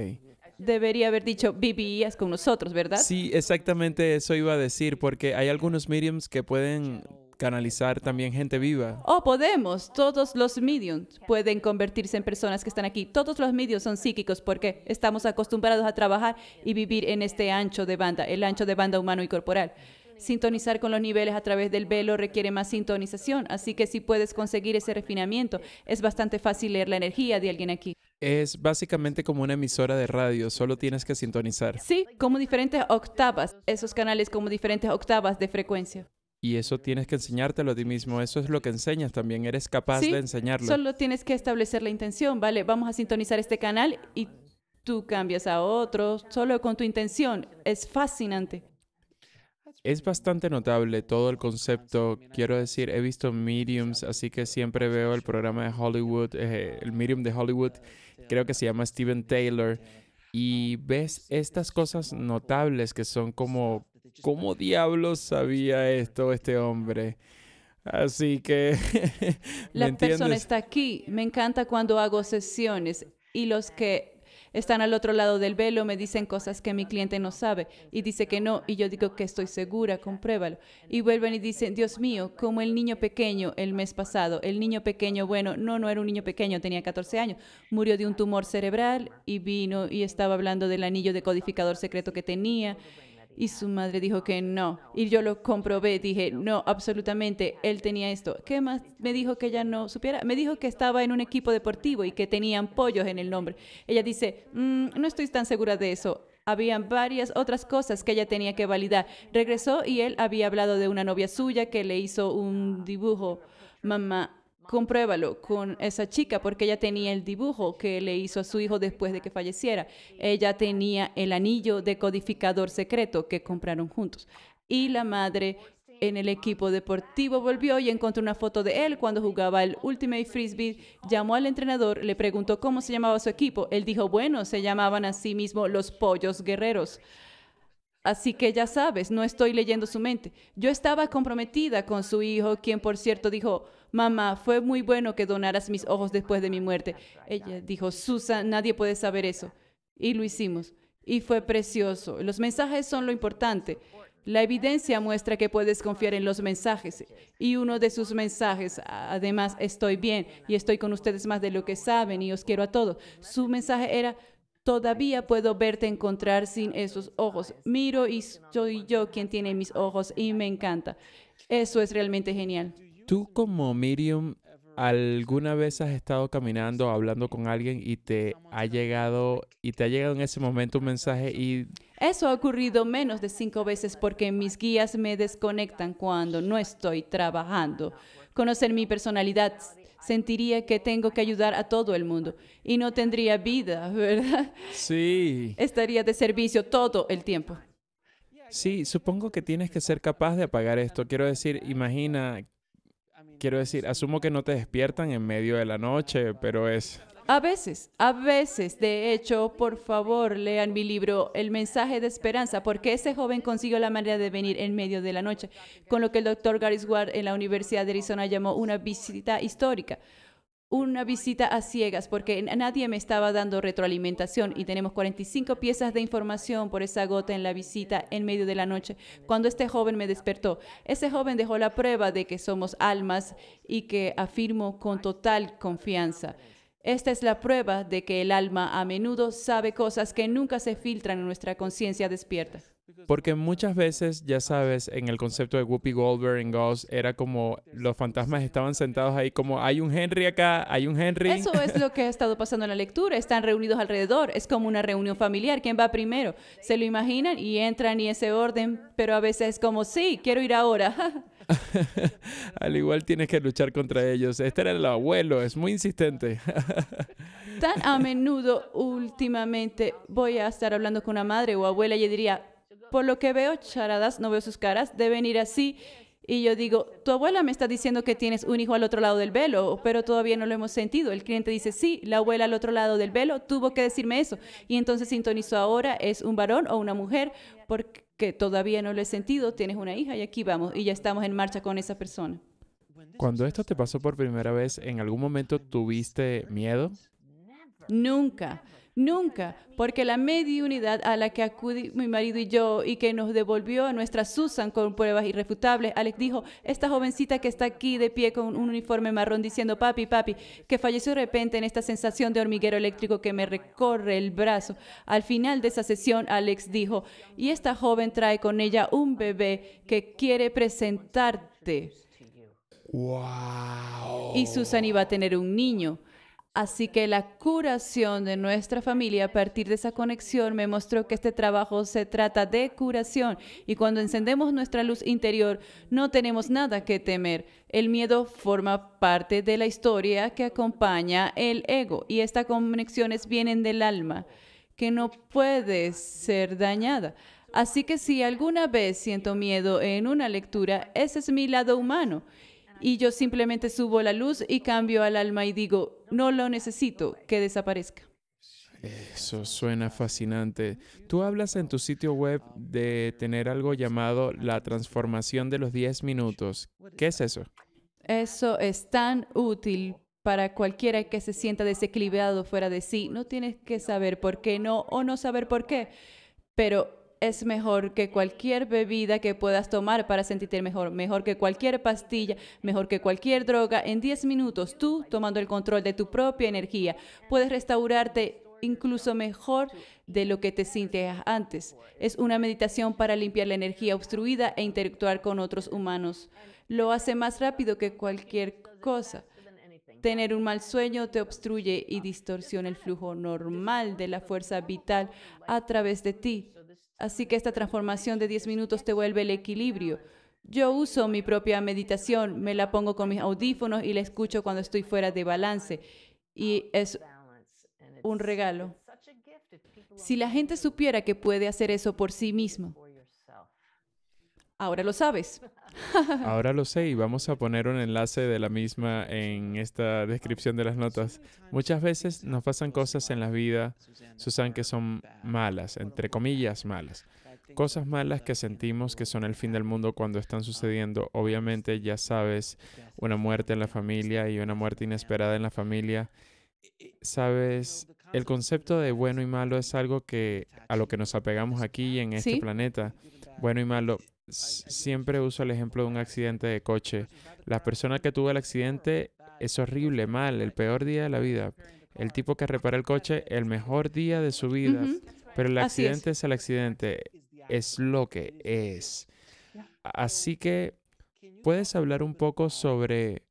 debería haber dicho vivías con nosotros, ¿verdad? Sí, exactamente eso iba a decir, porque hay algunos mediums que pueden canalizar también gente viva. Oh, podemos. Todos los mediums pueden convertirse en personas que están aquí. Todos los medios son psíquicos porque estamos acostumbrados a trabajar y vivir en este ancho de banda, el ancho de banda humano y corporal. Sintonizar con los niveles a través del velo requiere más sintonización, así que si puedes conseguir ese refinamiento, es bastante fácil leer la energía de alguien aquí. Es básicamente como una emisora de radio, solo tienes que sintonizar. Sí, como diferentes octavas, esos canales como diferentes octavas de frecuencia. Y eso tienes que enseñártelo a ti mismo, eso es lo que enseñas también, eres capaz de enseñarlo. Solo tienes que establecer la intención, ¿vale? Vamos a sintonizar este canal y tú cambias a otro, solo con tu intención. Es fascinante. Es bastante notable todo el concepto. Quiero decir, he visto mediums, así que siempre veo el programa de Hollywood, eh, el medium de Hollywood, creo que se llama Steven Taylor, y ves estas cosas notables que son como, ¿cómo diablos sabía esto este hombre? Así que... La persona está aquí. Me encanta cuando hago sesiones y los que están al otro lado del velo, me dicen cosas que mi cliente no sabe y dice que no, y yo digo que estoy segura, compruébalo. Y vuelven y dicen, Dios mío, como el niño pequeño el mes pasado, el niño pequeño, bueno, no, no era un niño pequeño, tenía 14 años, murió de un tumor cerebral y vino y estaba hablando del anillo de codificador secreto que tenía y su madre dijo que no. Y yo lo comprobé, dije, no, absolutamente, él tenía esto. ¿Qué más me dijo que ella no supiera? Me dijo que estaba en un equipo deportivo y que tenían pollos en el nombre. Ella dice, mm, no estoy tan segura de eso. Habían varias otras cosas que ella tenía que validar. Regresó y él había hablado de una novia suya que le hizo un dibujo. Mamá, compruébalo con esa chica porque ella tenía el dibujo que le hizo a su hijo después de que falleciera. Ella tenía el anillo de codificador secreto que compraron juntos. Y la madre en el equipo deportivo volvió y encontró una foto de él cuando jugaba el Ultimate Frisbee. Llamó al entrenador, le preguntó cómo se llamaba su equipo. Él dijo, bueno, se llamaban a sí mismo los Pollos Guerreros. Así que ya sabes, no estoy leyendo su mente. Yo estaba comprometida con su hijo, quien por cierto dijo, mamá, fue muy bueno que donaras mis ojos después de mi muerte. Ella dijo, Susan, nadie puede saber eso. Y lo hicimos. Y fue precioso. Los mensajes son lo importante. La evidencia muestra que puedes confiar en los mensajes. Y uno de sus mensajes, además, estoy bien y estoy con ustedes más de lo que saben y os quiero a todos. Su mensaje era, todavía puedo verte encontrar sin esos ojos. Miro y soy yo quien tiene mis ojos y me encanta. Eso es realmente genial. ¿Tú como Miriam alguna vez has estado caminando, hablando con alguien y te ha llegado y te ha llegado en ese momento un mensaje y eso ha ocurrido menos de cinco veces porque mis guías me desconectan cuando no estoy trabajando. Conocer mi personalidad sentiría que tengo que ayudar a todo el mundo y no tendría vida, ¿verdad? Sí. Estaría de servicio todo el tiempo. Sí, supongo que tienes que ser capaz de apagar esto. Quiero decir, imagina Quiero decir, asumo que no te despiertan en medio de la noche, pero es... A veces, a veces. De hecho, por favor, lean mi libro El mensaje de esperanza, porque ese joven consiguió la manera de venir en medio de la noche, con lo que el doctor Garis Ward en la Universidad de Arizona llamó una visita histórica una visita a ciegas porque nadie me estaba dando retroalimentación y tenemos 45 piezas de información por esa gota en la visita en medio de la noche cuando este joven me despertó. Ese joven dejó la prueba de que somos almas y que afirmo con total confianza. Esta es la prueba de que el alma a menudo sabe cosas que nunca se filtran en nuestra conciencia despierta. Porque muchas veces, ya sabes, en el concepto de Whoopi Goldberg en Ghost, era como los fantasmas estaban sentados ahí, como hay un Henry acá, hay un Henry. Eso es lo que ha estado pasando en la lectura. Están reunidos alrededor. Es como una reunión familiar. ¿Quién va primero? Se lo imaginan y entran y ese orden. Pero a veces es como, sí, quiero ir ahora. Al igual tienes que luchar contra ellos. Este era el abuelo, es muy insistente. Tan a menudo últimamente voy a estar hablando con una madre o abuela y diría, por lo que veo charadas, no veo sus caras, deben ir así. Y yo digo, tu abuela me está diciendo que tienes un hijo al otro lado del velo, pero todavía no lo hemos sentido. El cliente dice, sí, la abuela al otro lado del velo tuvo que decirme eso. Y entonces sintonizo ahora, ¿es un varón o una mujer? Porque todavía no lo he sentido, tienes una hija y aquí vamos. Y ya estamos en marcha con esa persona. Cuando esto te pasó por primera vez, ¿en algún momento tuviste miedo? Nunca. Nunca, porque la unidad a la que acudí mi marido y yo y que nos devolvió a nuestra Susan con pruebas irrefutables, Alex dijo, esta jovencita que está aquí de pie con un uniforme marrón diciendo, papi, papi, que falleció de repente en esta sensación de hormiguero eléctrico que me recorre el brazo. Al final de esa sesión, Alex dijo, y esta joven trae con ella un bebé que quiere presentarte. Wow. Y Susan iba a tener un niño. Así que la curación de nuestra familia a partir de esa conexión me mostró que este trabajo se trata de curación. Y cuando encendemos nuestra luz interior, no tenemos nada que temer. El miedo forma parte de la historia que acompaña el ego y estas conexiones vienen del alma, que no puede ser dañada. Así que si alguna vez siento miedo en una lectura, ese es mi lado humano y yo simplemente subo la luz y cambio al alma y digo, no lo necesito, que desaparezca. Eso suena fascinante. Tú hablas en tu sitio web de tener algo llamado la transformación de los 10 minutos. ¿Qué es eso? Eso es tan útil para cualquiera que se sienta desequilibrado fuera de sí. No tienes que saber por qué no o no saber por qué, pero es mejor que cualquier bebida que puedas tomar para sentirte mejor, mejor que cualquier pastilla, mejor que cualquier droga. En 10 minutos, tú, tomando el control de tu propia energía, puedes restaurarte incluso mejor de lo que te sintieras antes. Es una meditación para limpiar la energía obstruida e interactuar con otros humanos. Lo hace más rápido que cualquier cosa. Tener un mal sueño te obstruye y distorsiona el flujo normal de la fuerza vital a través de ti. Así que esta transformación de 10 minutos te vuelve el equilibrio. Yo uso mi propia meditación, me la pongo con mis audífonos y la escucho cuando estoy fuera de balance. Y es un regalo. Si la gente supiera que puede hacer eso por sí mismo, Ahora lo sabes. Ahora lo sé y vamos a poner un enlace de la misma en esta descripción de las notas. Muchas veces nos pasan cosas en la vida, Susan, que son malas, entre comillas malas. Cosas malas que sentimos que son el fin del mundo cuando están sucediendo. Obviamente ya sabes, una muerte en la familia y una muerte inesperada en la familia. Sabes, el concepto de bueno y malo es algo que a lo que nos apegamos aquí en este planeta. Bueno y malo siempre uso el ejemplo de un accidente de coche. La persona que tuvo el accidente es horrible, mal, el peor día de la vida. El tipo que repara el coche, el mejor día de su vida. Pero el accidente es. el accidente, es lo que es. Así que, ¿puedes hablar un poco sobre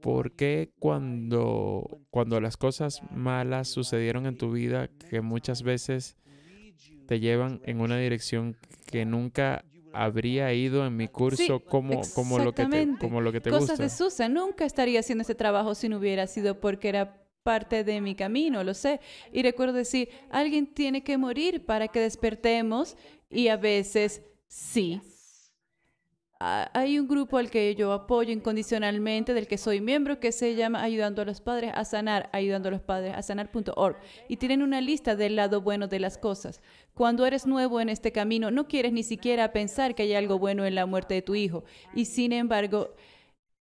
por qué cuando, cuando las cosas malas sucedieron en tu vida, que muchas veces te llevan en una dirección que nunca habría ido en mi curso como, como lo que te, como lo que te Cosas de Susa, nunca estaría haciendo ese trabajo si no hubiera sido porque era parte de mi camino, lo sé. Y recuerdo decir, alguien tiene que morir para que despertemos y a veces sí, Ah, hay un grupo al que yo apoyo incondicionalmente, del que soy miembro, que se llama Ayudando a los Padres a Sanar, ayudando a los padres a sanar.org. Y tienen una lista del lado bueno de las cosas. Cuando eres nuevo en este camino, no quieres ni siquiera pensar que hay algo bueno en la muerte de tu hijo. Y sin embargo,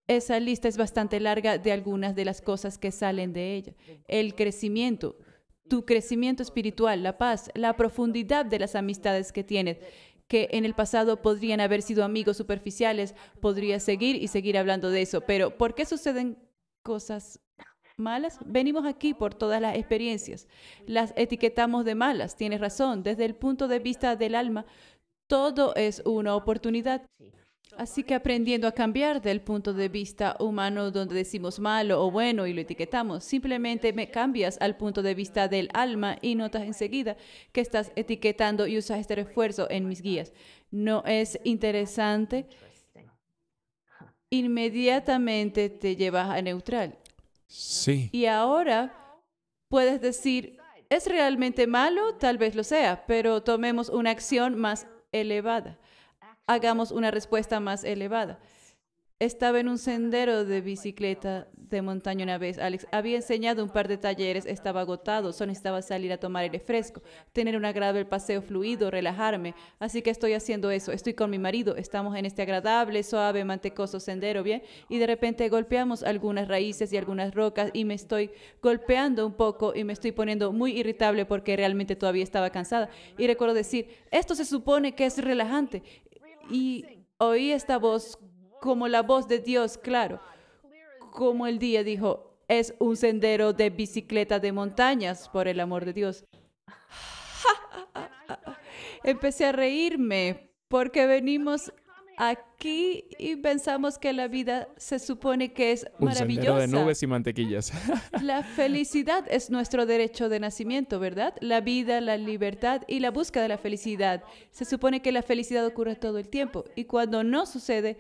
esa lista es bastante larga de algunas de las cosas que salen de ella. El crecimiento, tu crecimiento espiritual, la paz, la profundidad de las amistades que tienes, que en el pasado podrían haber sido amigos superficiales. Podría seguir y seguir hablando de eso, pero ¿por qué suceden cosas malas? Venimos aquí por todas las experiencias. Las etiquetamos de malas, tienes razón. Desde el punto de vista del alma, todo es una oportunidad. Así que aprendiendo a cambiar del punto de vista humano donde decimos malo o bueno y lo etiquetamos, simplemente me cambias al punto de vista del alma y notas enseguida que estás etiquetando y usas este refuerzo en mis guías. ¿No es interesante? Inmediatamente te llevas a neutral. Sí. Y ahora puedes decir, ¿es realmente malo? Tal vez lo sea, pero tomemos una acción más elevada hagamos una respuesta más elevada. Estaba en un sendero de bicicleta de montaña una vez, Alex. Había enseñado un par de talleres, estaba agotado, solo necesitaba salir a tomar el fresco, tener un agradable paseo fluido, relajarme. Así que estoy haciendo eso, estoy con mi marido, estamos en este agradable, suave, mantecoso sendero, ¿bien? Y de repente golpeamos algunas raíces y algunas rocas y me estoy golpeando un poco y me estoy poniendo muy irritable porque realmente todavía estaba cansada. Y recuerdo decir, esto se supone que es relajante y oí esta voz como la voz de Dios, claro, como el día dijo, es un sendero de bicicleta de montañas, por el amor de Dios. Empecé a reírme porque venimos aquí y pensamos que la vida se supone que es maravillosa. Un de nubes y mantequillas. la felicidad es nuestro derecho de nacimiento, ¿verdad? La vida, la libertad y la búsqueda de la felicidad. Se supone que la felicidad ocurre todo el tiempo y cuando no sucede,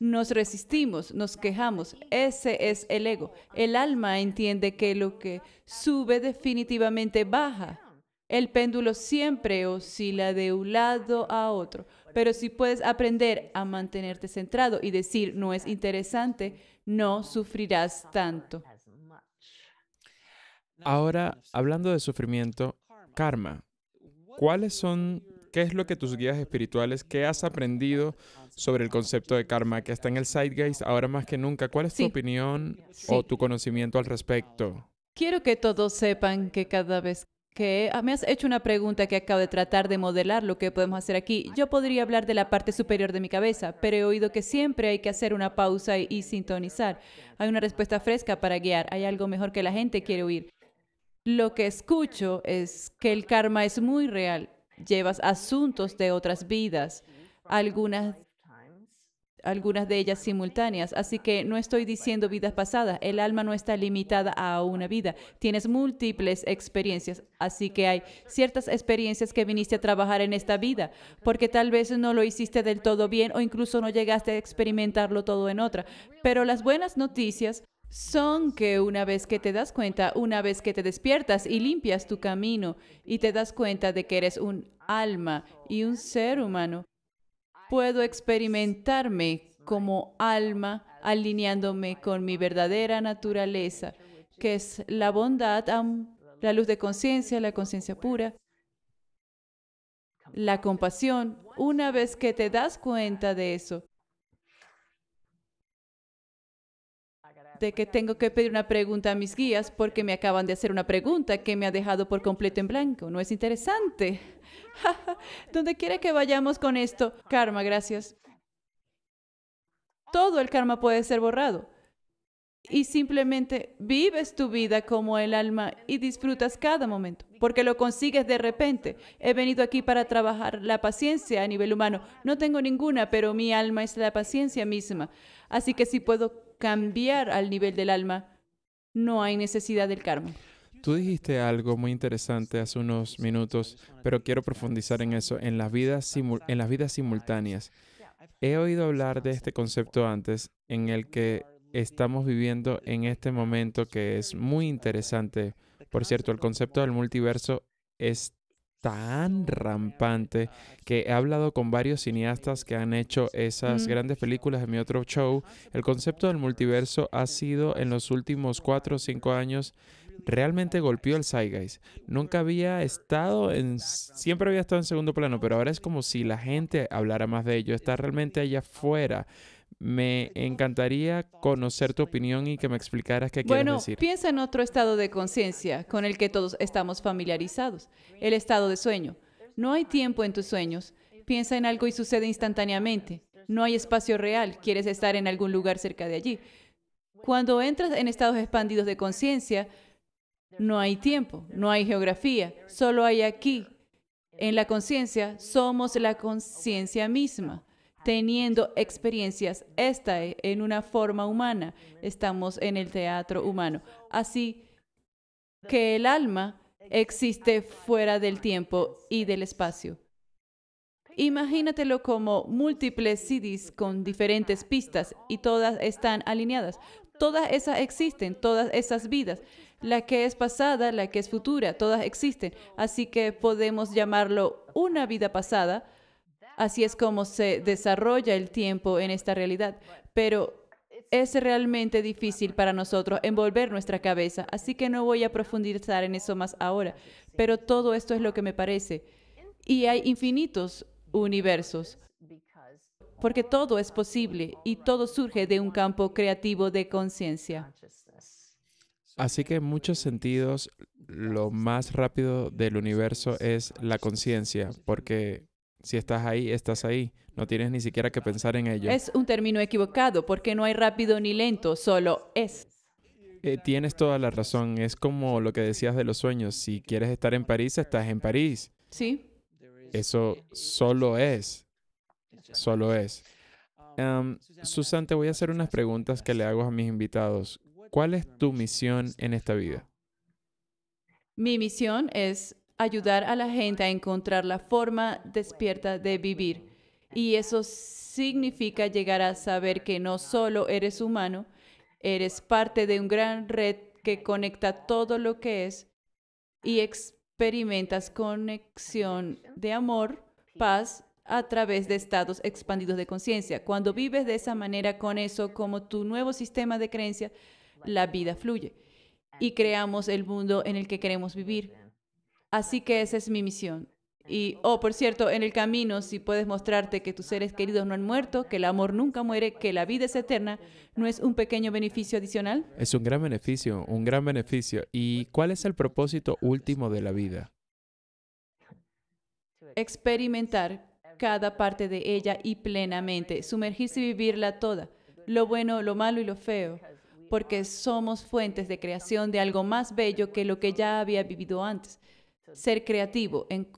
nos resistimos, nos quejamos. Ese es el ego. El alma entiende que lo que sube definitivamente baja el péndulo siempre oscila de un lado a otro, pero si puedes aprender a mantenerte centrado y decir no es interesante, no sufrirás tanto. Ahora, hablando de sufrimiento, karma. ¿Cuáles son, qué es lo que tus guías espirituales, qué has aprendido sobre el concepto de karma que está en el SideGaze, ahora más que nunca? ¿Cuál es tu opinión o tu conocimiento al respecto? Quiero que todos sepan que cada vez Ah, me has hecho una pregunta que acabo de tratar de modelar lo que podemos hacer aquí. Yo podría hablar de la parte superior de mi cabeza, pero he oído que siempre hay que hacer una pausa y, y sintonizar. Hay una respuesta fresca para guiar. Hay algo mejor que la gente quiere oír. Lo que escucho es que el karma es muy real. Llevas asuntos de otras vidas, algunas algunas de ellas simultáneas. Así que no estoy diciendo vidas pasadas, el alma no está limitada a una vida, tienes múltiples experiencias, así que hay ciertas experiencias que viniste a trabajar en esta vida, porque tal vez no lo hiciste del todo bien o incluso no llegaste a experimentarlo todo en otra. Pero las buenas noticias son que una vez que te das cuenta, una vez que te despiertas y limpias tu camino y te das cuenta de que eres un alma y un ser humano, puedo experimentarme como alma alineándome con mi verdadera naturaleza, que es la bondad, la luz de conciencia, la conciencia pura, la compasión. Una vez que te das cuenta de eso, de que tengo que pedir una pregunta a mis guías porque me acaban de hacer una pregunta que me ha dejado por completo en blanco. ¿No es interesante? Donde quiere que vayamos con esto, karma, gracias. Todo el karma puede ser borrado. Y simplemente vives tu vida como el alma y disfrutas cada momento, porque lo consigues de repente. He venido aquí para trabajar la paciencia a nivel humano. No tengo ninguna, pero mi alma es la paciencia misma. Así que si puedo cambiar al nivel del alma, no hay necesidad del karma. Tú dijiste algo muy interesante hace unos minutos, pero quiero profundizar en eso, en las vidas, en las vidas simultáneas. He oído hablar de este concepto antes, en el que estamos viviendo en este momento que es muy interesante. Por cierto, el concepto del multiverso es tan rampante que he hablado con varios cineastas que han hecho esas mm. grandes películas de mi otro show. El concepto del multiverso ha sido en los últimos cuatro o cinco años realmente golpeó el zeitgeist. Nunca había estado en, siempre había estado en segundo plano, pero ahora es como si la gente hablara más de ello, está realmente allá afuera. Me encantaría conocer tu opinión y que me explicaras qué quieres decir. Bueno, piensa en otro estado de conciencia con el que todos estamos familiarizados, el estado de sueño. No hay tiempo en tus sueños. Piensa en algo y sucede instantáneamente. No hay espacio real. Quieres estar en algún lugar cerca de allí. Cuando entras en estados expandidos de conciencia, no hay tiempo, no hay geografía, solo hay aquí. En la conciencia somos la conciencia misma, teniendo experiencias, esta e, en una forma humana, estamos en el teatro humano. Así que el alma existe fuera del tiempo y del espacio. Imagínatelo como múltiples CDs con diferentes pistas y todas están alineadas. Todas esas existen, todas esas vidas. La que es pasada, la que es futura, todas existen. Así que podemos llamarlo una vida pasada. Así es como se desarrolla el tiempo en esta realidad. Pero es realmente difícil para nosotros envolver nuestra cabeza, así que no voy a profundizar en eso más ahora. Pero todo esto es lo que me parece. Y hay infinitos universos. Porque todo es posible y todo surge de un campo creativo de conciencia. Así que en muchos sentidos, lo más rápido del universo es la conciencia, porque si estás ahí, estás ahí. No tienes ni siquiera que pensar en ello. Es un término equivocado, porque no hay rápido ni lento, solo es. Eh, tienes toda la razón. Es como lo que decías de los sueños. Si quieres estar en París, estás en París. Sí. Eso solo este, es. Solo es. Um, um, Susan, te voy a hacer unas preguntas que le hago a mis invitados. ¿Cuál es tu misión en esta vida? Mi misión es ayudar a la gente a encontrar la forma despierta de vivir. Y eso significa llegar a saber que no solo eres humano, eres parte de una gran red que conecta todo lo que es y, experimentas conexión de amor, paz a través de estados expandidos de conciencia. Cuando vives de esa manera con eso como tu nuevo sistema de creencia, la vida fluye y creamos el mundo en el que queremos vivir. Así que esa es mi misión. Y, oh, por cierto, en el camino, si puedes mostrarte que tus seres queridos no han muerto, que el amor nunca muere, que la vida es eterna, ¿no es un pequeño beneficio adicional? Es un gran beneficio, un gran beneficio. ¿Y cuál es el propósito último de la vida? Experimentar cada parte de ella y plenamente, sumergirse y vivirla toda, lo bueno, lo malo y lo feo, porque somos fuentes de creación de algo más bello que lo que ya había vivido antes. Ser creativo, en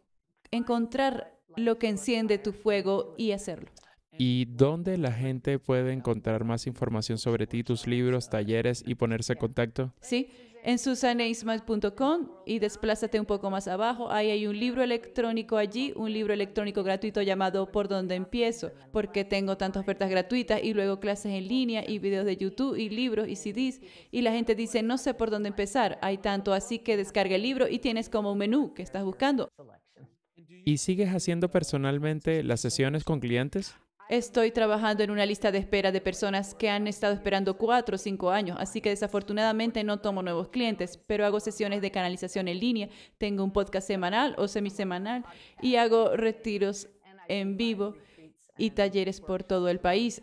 encontrar lo que enciende tu fuego y hacerlo. ¿Y dónde la gente puede encontrar más información sobre ti, tus libros, talleres y ponerse en contacto? Sí, en susaneismas.com y desplázate un poco más abajo. Ahí hay un libro electrónico allí, un libro electrónico gratuito llamado Por Dónde empiezo, porque tengo tantas ofertas gratuitas y luego clases en línea y videos de YouTube y libros y CDs. Y la gente dice, no sé por dónde empezar. Hay tanto, así que descarga el libro y tienes como un menú que estás buscando. ¿Y sigues haciendo personalmente las sesiones con clientes? Estoy trabajando en una lista de espera de personas que han estado esperando cuatro o cinco años, así que desafortunadamente no tomo nuevos clientes, pero hago sesiones de canalización en línea, tengo un podcast semanal o semisemanal y hago retiros en vivo y talleres por todo el país.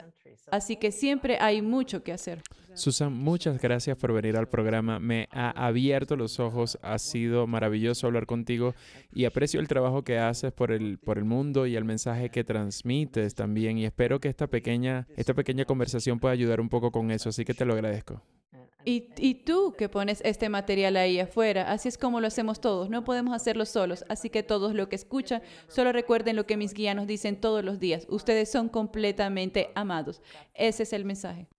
Así que siempre hay mucho que hacer. Susan, muchas gracias por venir al programa. Me ha abierto los ojos. Ha sido maravilloso hablar contigo y aprecio el trabajo que haces por el, por el mundo y el mensaje que transmites también. Y espero que esta pequeña, esta pequeña conversación pueda ayudar un poco con eso. Así que te lo agradezco. Y, y, tú que pones este material ahí afuera, así es como lo hacemos todos, no podemos hacerlo solos, así que todos los que escuchan, solo recuerden lo que mis guías nos dicen todos los días, ustedes son completamente amados, ese es el mensaje.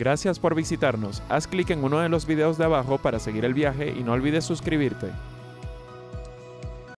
Gracias por visitarnos. Haz clic en uno de los videos de abajo para seguir el viaje y no olvides suscribirte.